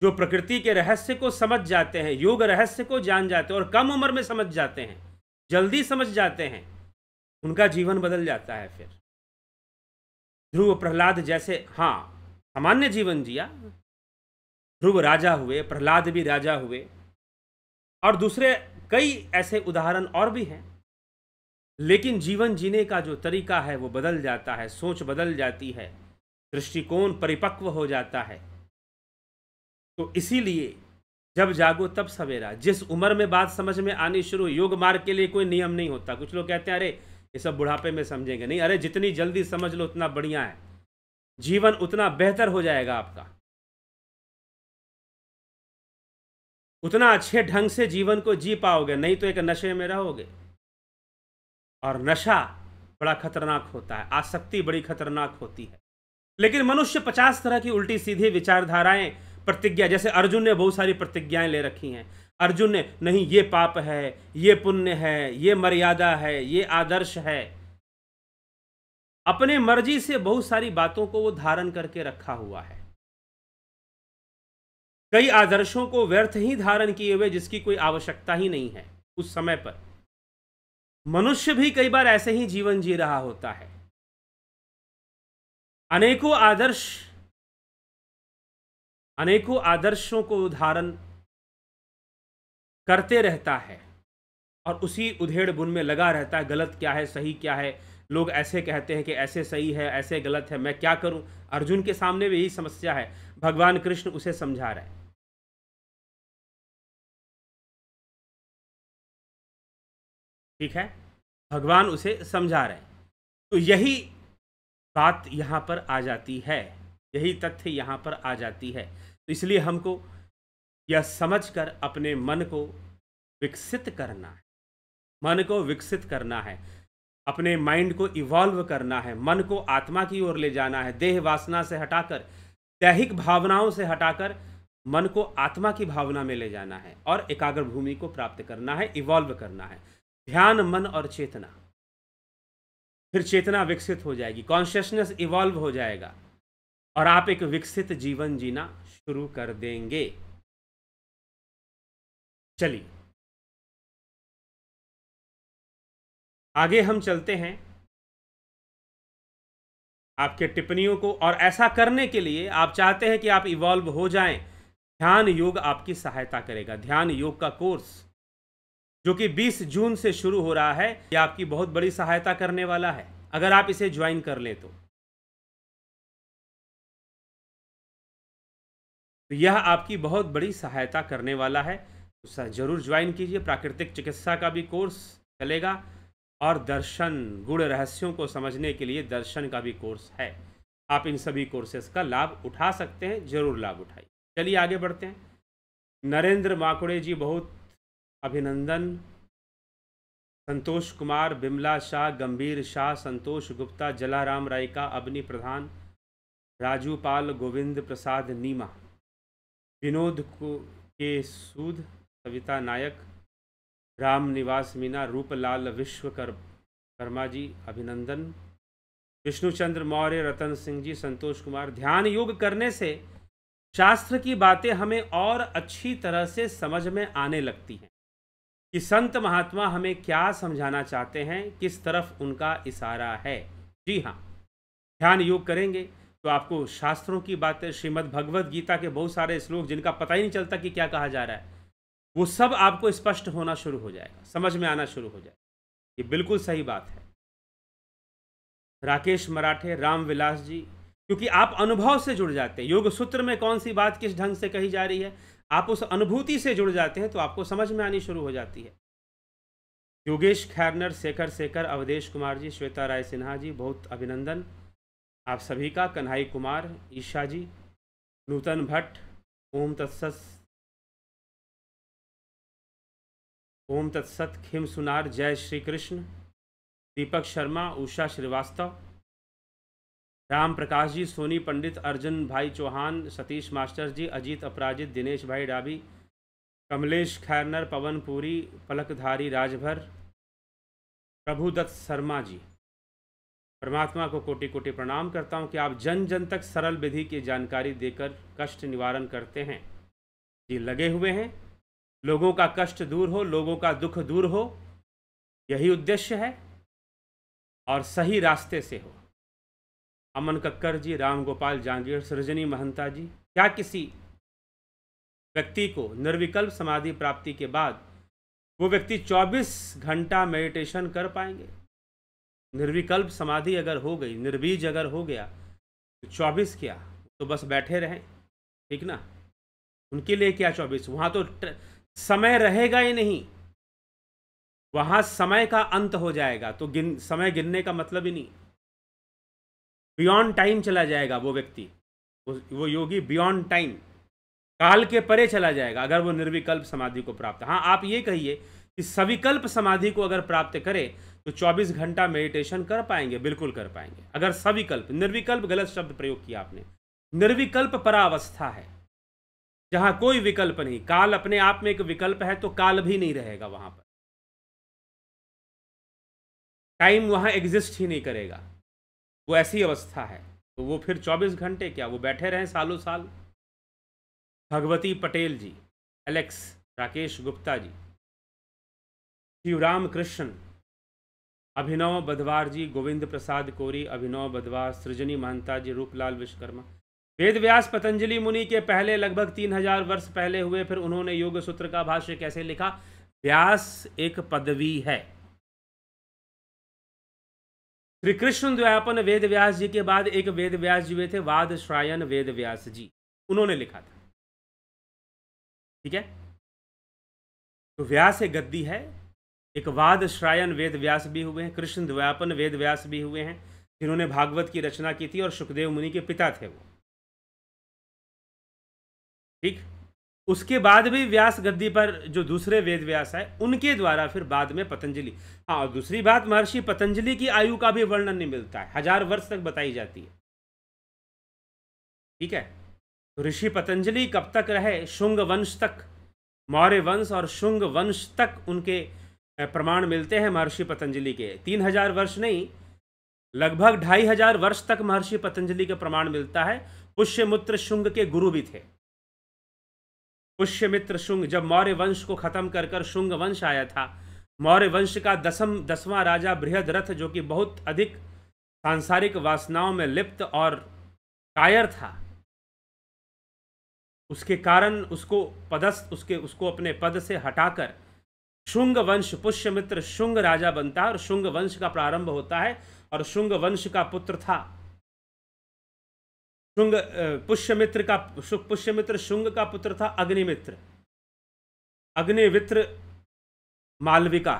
जो प्रकृति के रहस्य को समझ जाते हैं योग रहस्य को जान जाते हैं और कम उम्र में समझ जाते हैं जल्दी समझ जाते हैं उनका जीवन बदल जाता है फिर ध्रुव प्रहलाद जैसे हाँ सामान्य जीवन जिया ध्रुव राजा हुए प्रहलाद भी राजा हुए और दूसरे कई ऐसे उदाहरण और भी हैं लेकिन जीवन जीने का जो तरीका है वो बदल जाता है सोच बदल जाती है दृष्टिकोण परिपक्व हो जाता है तो इसीलिए जब जागो तब सवेरा जिस उम्र में बात समझ में आनी शुरू योग मार्ग के लिए कोई नियम नहीं होता कुछ लोग कहते हैं अरे ये सब बुढ़ापे में समझेंगे नहीं अरे जितनी जल्दी समझ लो उतना बढ़िया है जीवन उतना बेहतर हो जाएगा आपका उतना अच्छे ढंग से जीवन को जी पाओगे नहीं तो एक नशे में रहोगे और नशा बड़ा खतरनाक होता है आसक्ति बड़ी खतरनाक होती है लेकिन मनुष्य पचास तरह की उल्टी सीधी विचारधाराएं प्रतिज्ञा जैसे अर्जुन ने बहुत सारी प्रतिज्ञाएं ले रखी हैं अर्जुन ने नहीं ये पाप है ये पुण्य है ये मर्यादा है ये आदर्श है अपने मर्जी से बहुत सारी बातों को वो धारण करके रखा हुआ है कई आदर्शों को व्यर्थ ही धारण किए हुए जिसकी कोई आवश्यकता ही नहीं है उस समय पर मनुष्य भी कई बार ऐसे ही जीवन जी रहा होता है अनेकों आदर्श अनेकों आदर्शों को धारण करते रहता है और उसी उधेड़ बुन में लगा रहता है गलत क्या है सही क्या है लोग ऐसे कहते हैं कि ऐसे सही है ऐसे गलत है मैं क्या करूं अर्जुन के सामने भी यही समस्या है भगवान कृष्ण उसे समझा रहे हैं ठीक है भगवान उसे समझा रहे हैं तो यही बात यहां पर आ जाती है यही तथ्य यहां पर आ जाती है तो इसलिए हमको यह समझकर अपने मन को विकसित करना है मन को विकसित करना है अपने माइंड को इवॉल्व करना है मन को आत्मा की ओर ले जाना है देह वासना से हटाकर दैहिक भावनाओं से हटाकर मन को आत्मा की भावना में ले जाना है और एकाग्र भूमि को प्राप्त करना है इवॉल्व करना है ध्यान मन और चेतना फिर चेतना विकसित हो जाएगी कॉन्शियसनेस इवॉल्व हो जाएगा और आप एक विकसित जीवन जीना शुरू कर देंगे चलिए आगे हम चलते हैं आपके टिप्पणियों को और ऐसा करने के लिए आप चाहते हैं कि आप इवॉल्व हो जाएं ध्यान योग आपकी सहायता करेगा ध्यान योग का कोर्स जो कि 20 जून से शुरू हो रहा है ये आपकी बहुत बड़ी सहायता करने वाला है अगर आप इसे ज्वाइन कर ले तो तो यह आपकी बहुत बड़ी सहायता करने वाला है तो जरूर ज्वाइन कीजिए प्राकृतिक चिकित्सा का भी कोर्स चलेगा और दर्शन गुण रहस्यों को समझने के लिए दर्शन का भी कोर्स है आप इन सभी कोर्सेस का लाभ उठा सकते हैं जरूर लाभ उठाइए चलिए आगे बढ़ते हैं नरेंद्र माकुड़े जी बहुत अभिनंदन संतोष कुमार बिमला शाह गंभीर शाह संतोष गुप्ता जलाराम रायका अवनी प्रधान राजू पाल गोविंद प्रसाद नीमा विनोद के सूद सविता नायक राम निवास मीना रूपलाल विश्वकर कर्मा जी अभिनंदन विष्णुचंद्र मौर्य रतन सिंह जी संतोष कुमार ध्यान योग करने से शास्त्र की बातें हमें और अच्छी तरह से समझ में आने लगती हैं कि संत महात्मा हमें क्या समझाना चाहते हैं किस तरफ उनका इशारा है जी हाँ ध्यान योग करेंगे तो आपको शास्त्रों की बातें श्रीमद् भगवत गीता के बहुत सारे श्लोक जिनका पता ही नहीं चलता कि क्या कहा जा रहा है वो सब आपको स्पष्ट होना शुरू हो जाएगा समझ में आना शुरू हो जाएगा ये बिल्कुल सही बात है राकेश मराठे राम विलास जी क्योंकि आप अनुभव से जुड़ जाते हैं योग सूत्र में कौन सी बात किस ढंग से कही जा रही है आप उस अनुभूति से जुड़ जाते हैं तो आपको समझ में आनी शुरू हो जाती है योगेश खैरनर शेखर शेखर अवधेश कुमार जी श्वेता राय सिन्हा जी बहुत अभिनंदन आप सभी का कन्हई कुमार ईशा जी नूतन भट्ट ओम तत्सत ओम तत्सत खिम सुनार जय श्री कृष्ण दीपक शर्मा उषा श्रीवास्तव राम प्रकाश जी सोनी पंडित अर्जुन भाई चौहान सतीश मास्टर जी अजीत अपराजित दिनेश भाई डाबी कमलेश खैरनर पवन पुरी पलकधारी राजभर प्रभुदत्त शर्मा जी परमात्मा को कोटि कोटि प्रणाम करता हूँ कि आप जन जन तक सरल विधि की जानकारी देकर कष्ट निवारण करते हैं जी लगे हुए हैं लोगों का कष्ट दूर हो लोगों का दुख दूर हो यही उद्देश्य है और सही रास्ते से हो अमन कक्कर जी राम गोपाल जांगीर सृजनी महंता जी क्या किसी व्यक्ति को निर्विकल्प समाधि प्राप्ति के बाद वो व्यक्ति 24 घंटा मेडिटेशन कर पाएंगे निर्विकल्प समाधि अगर हो गई निर्बीज अगर हो गया तो चौबीस क्या तो बस बैठे रहें ठीक ना उनके लिए क्या चौबीस वहाँ तो समय रहेगा ही नहीं वहां समय का अंत हो जाएगा तो गिन समय गिनने का मतलब ही नहीं बियॉन्ड टाइम चला जाएगा वो व्यक्ति वो योगी बियॉन्ड टाइम काल के परे चला जाएगा अगर वो निर्विकल्प समाधि को प्राप्त हाँ आप ये कहिए कि सविकल्प समाधि को अगर प्राप्त करें तो 24 घंटा मेडिटेशन कर पाएंगे बिल्कुल कर पाएंगे अगर सविकल्प निर्विकल्प गलत शब्द प्रयोग किया आपने निर्विकल्प परावस्था है जहां कोई विकल्प नहीं काल अपने आप में एक विकल्प है तो काल भी नहीं रहेगा वहां पर टाइम वहां एग्जिस्ट ही नहीं करेगा वो ऐसी अवस्था है तो वो फिर 24 घंटे क्या वो बैठे रहे सालों साल भगवती पटेल जी एलेक्स राकेश गुप्ता जी शिवराम कृष्ण अभिनव बधवार जी गोविंद प्रसाद कोरी अभिनव बधवार सृजनी महंता जी रूपलाल विश्वकर्मा वेद व्यास पतंजलि मुनि के पहले लगभग तीन हजार वर्ष पहले हुए फिर उन्होंने योग सूत्र का भाष्य कैसे लिखा व्यास एक पदवी है श्री कृष्ण द्वयापन वेद व्यास जी के बाद एक वेद व्यास जी हुए थे वाद श्रायन वेद व्यास जी उन्होंने लिखा था ठीक है तो व्यास एक गद्दी है एक वाद श्रायन वेद व्यास भी हुए हैं कृष्ण द्वयापन वेद व्यास भी हुए हैं जिन्होंने भागवत की रचना की थी और सुखदेव मुनि के पिता थे वो ठीक उसके बाद भी व्यास गद्दी पर जो दूसरे वेद व्यास है उनके द्वारा फिर बाद में पतंजलि हाँ और दूसरी बात महर्षि पतंजलि की आयु का भी वर्णन नहीं मिलता है हजार वर्ष तक बताई जाती है ठीक है तो ऋषि पतंजलि कब तक रहे शुंग वंश तक मौर्य वंश और शुंग वंश तक उनके प्रमाण मिलते हैं महर्षि पतंजलि के तीन हजार वर्ष नहीं लगभग ढाई हजार वर्ष तक महर्षि पतंजलि का प्रमाण मिलता है पुष्यमुत्र शुंग के गुरु भी थे पुष्यमित्र शुंग जब मौर्य वंश को खत्म कर कर शुंग वंश आया था मौर्य वंश का दसम दसवां राजा बृहद जो कि बहुत अधिक सांसारिक वासनाओं में लिप्त और कायर था उसके कारण उसको पदस्थ उसके उसको अपने पद से हटाकर शुंग वंश पुष्यमित्र शुंग राजा बनता है और शुंग वंश का प्रारंभ होता है और शुंग वंश का पुत्र था शुंग पुष्यमित्र का पुष्यमित्र शुंग का पुत्र था अग्निमित्र अग्निमित्र मालविका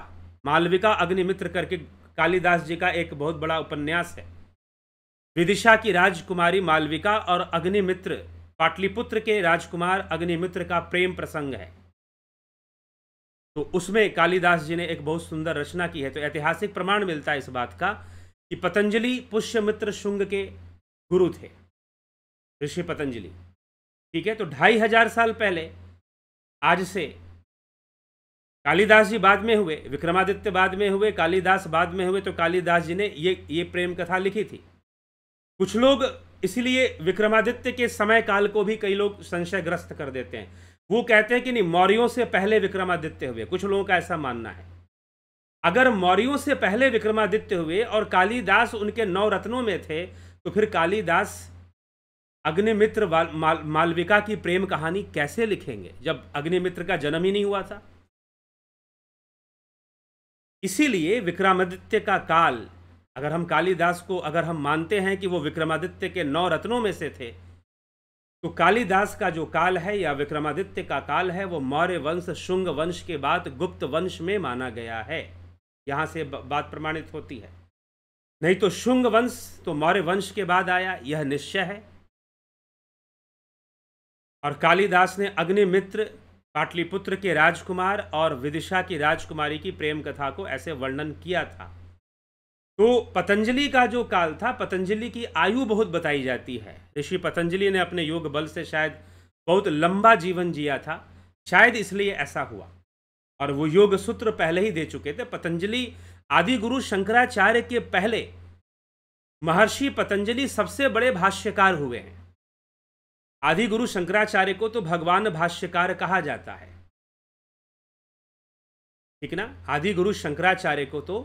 मालविका अग्निमित्र करके कालिदास जी का एक बहुत बड़ा उपन्यास है विदिशा की राजकुमारी मालविका और अग्निमित्र पाटलिपुत्र के राजकुमार अग्निमित्र का प्रेम प्रसंग है तो उसमें कालिदास जी ने एक बहुत सुंदर रचना की है तो ऐतिहासिक प्रमाण मिलता है इस बात का कि पतंजलि पुष्यमित्र शुंग के गुरु थे ऋषि पतंजलि ठीक है तो ढाई हजार साल पहले आज से कालिदास जी बाद में हुए विक्रमादित्य बाद में हुए कालिदास बाद में हुए तो कालिदास जी ने ये ये प्रेम कथा लिखी थी कुछ लोग इसलिए विक्रमादित्य के समय काल को भी कई लोग संशयग्रस्त कर देते हैं वो कहते हैं कि नहीं मौर्यों से पहले विक्रमादित्य हुए कुछ लोगों का ऐसा मानना है अगर मौर्यों से पहले विक्रमादित्य हुए और कालिदास उनके नौ रत्नों में थे तो फिर कालिदास अग्निमित्र माल, मालविका की प्रेम कहानी कैसे लिखेंगे जब अग्निमित्र का जन्म ही नहीं हुआ था इसीलिए विक्रमादित्य का काल अगर हम कालिदास को अगर हम मानते हैं कि वो विक्रमादित्य के नौ रत्नों में से थे तो कालिदास का जो काल है या विक्रमादित्य का काल है वो मौर्य वंश शुंग वंश के बाद गुप्त वंश में माना गया है यहाँ से बात प्रमाणित होती है नहीं तो शुंग वंश तो मौर्य वंश के बाद आया यह निश्चय है और कालिदास ने अग्निमित्र पाटलिपुत्र के राजकुमार और विदिशा की राजकुमारी की प्रेम कथा को ऐसे वर्णन किया था तो पतंजलि का जो काल था पतंजलि की आयु बहुत बताई जाती है ऋषि पतंजलि ने अपने योग बल से शायद बहुत लंबा जीवन जिया था शायद इसलिए ऐसा हुआ और वो योग सूत्र पहले ही दे चुके थे पतंजलि आदि गुरु शंकराचार्य के पहले महर्षि पतंजलि सबसे बड़े भाष्यकार हुए हैं आदि गुरु शंकराचार्य को तो भगवान भाष्यकार कहा जाता है ठीक ना आदि गुरु शंकराचार्य को तो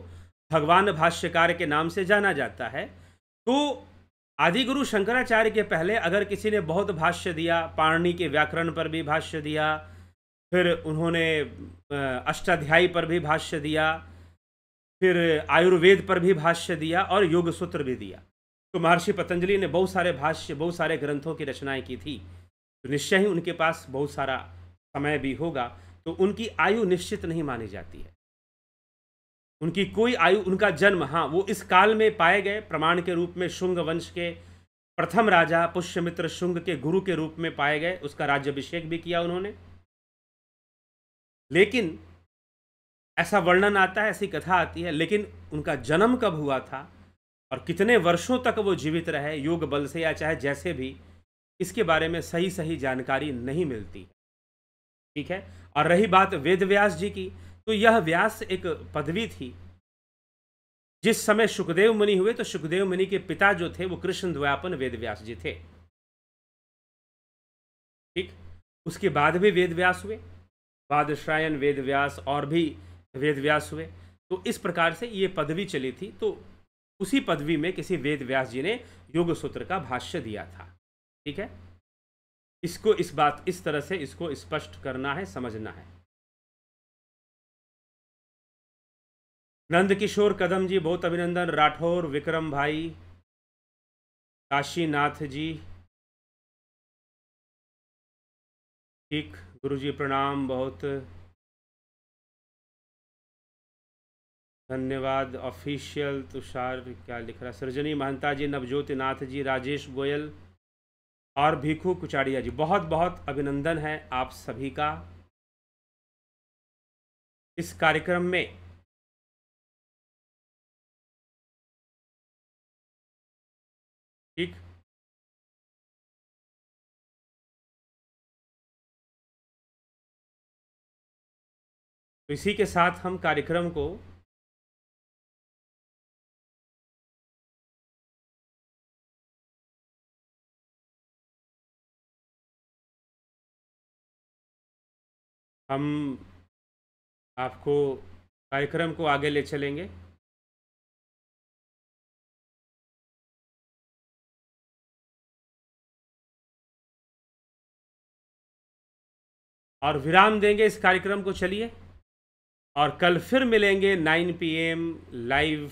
भगवान भाष्यकार के नाम से जाना जाता है तो आदि गुरु शंकराचार्य के पहले अगर किसी ने बहुत भाष्य दिया पाणनी के व्याकरण पर भी भाष्य दिया फिर उन्होंने अष्टाध्यायी पर भी भाष्य दिया फिर आयुर्वेद पर भी भाष्य दिया और योग सूत्र भी दिया तो महर्षि पतंजलि ने बहुत सारे भाष्य बहुत सारे ग्रंथों की रचनाएं की थी तो निश्चय ही उनके पास बहुत सारा समय भी होगा तो उनकी आयु निश्चित नहीं मानी जाती है उनकी कोई आयु उनका जन्म हाँ वो इस काल में पाए गए प्रमाण के रूप में शुंग वंश के प्रथम राजा पुष्यमित्र शुंग के गुरु के रूप में पाए गए उसका राज्यभिषेक भी किया उन्होंने लेकिन ऐसा वर्णन आता है ऐसी कथा आती है लेकिन उनका जन्म कब हुआ था और कितने वर्षों तक वो जीवित रहे योग बल से या चाहे जैसे भी इसके बारे में सही सही जानकारी नहीं मिलती ठीक है और रही बात वेद व्यास जी की तो यह व्यास एक पदवी थी जिस समय सुखदेव मुनि हुए तो सुखदेव मुनि के पिता जो थे वो कृष्ण द्वयापन वेद व्यास जी थे ठीक उसके बाद भी वेद व्यास हुए वादश्रायन वेद व्यास और भी वेद व्यास हुए तो इस प्रकार से ये पदवी चली थी तो उसी पदवी में किसी वेद व्यास जी ने योग सूत्र का भाष्य दिया था ठीक है इसको इस बात इस तरह से इसको स्पष्ट करना है समझना है नंदकिशोर कदम जी बहुत अभिनंदन राठौर विक्रम भाई काशीनाथ जी ठीक गुरु जी प्रणाम बहुत धन्यवाद ऑफिशियल तुषार क्या लिख रहा सृजनी महंता जी नवज्योति नाथ जी राजेश गोयल और भीखू कुचाड़िया जी बहुत बहुत अभिनंदन है आप सभी का इस कार्यक्रम में ठीक तो इसी के साथ हम कार्यक्रम को हम आपको कार्यक्रम को आगे ले चलेंगे और विराम देंगे इस कार्यक्रम को चलिए और कल फिर मिलेंगे 9 पीएम लाइव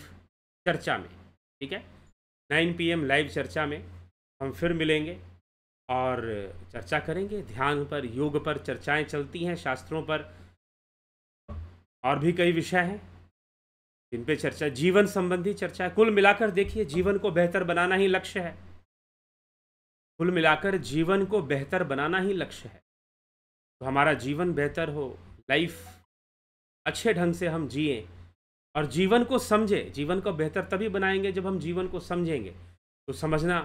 चर्चा में ठीक है 9 पीएम लाइव चर्चा में हम फिर मिलेंगे और चर्चा करेंगे ध्यान पर योग पर चर्चाएं चलती हैं शास्त्रों पर और भी कई विषय हैं जिन पे चर्चा जीवन संबंधी चर्चा कुल मिलाकर देखिए जीवन को बेहतर बनाना ही लक्ष्य है कुल मिलाकर जीवन को बेहतर बनाना ही लक्ष्य है तो हमारा जीवन बेहतर हो लाइफ अच्छे ढंग से हम जिए और जीवन को समझे जीवन को बेहतर तभी बनाएंगे जब हम जीवन को समझेंगे तो समझना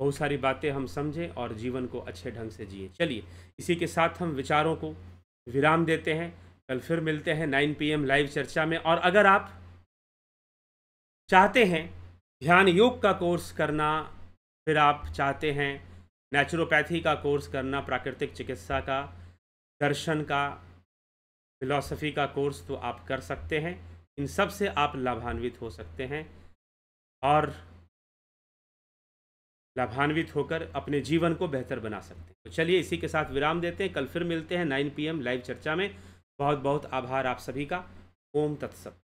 बहुत सारी बातें हम समझें और जीवन को अच्छे ढंग से जिए चलिए इसी के साथ हम विचारों को विराम देते हैं कल फिर मिलते हैं 9 पीएम लाइव चर्चा में और अगर आप चाहते हैं ध्यान योग का कोर्स करना फिर आप चाहते हैं नेचुरोपैथी का कोर्स करना प्राकृतिक चिकित्सा का दर्शन का फिलॉसफी का कोर्स तो आप कर सकते हैं इन सब से आप लाभान्वित हो सकते हैं और लाभान्वित होकर अपने जीवन को बेहतर बना सकते हैं तो चलिए इसी के साथ विराम देते हैं कल फिर मिलते हैं 9 पीएम लाइव चर्चा में बहुत बहुत आभार आप सभी का ओम तत्सव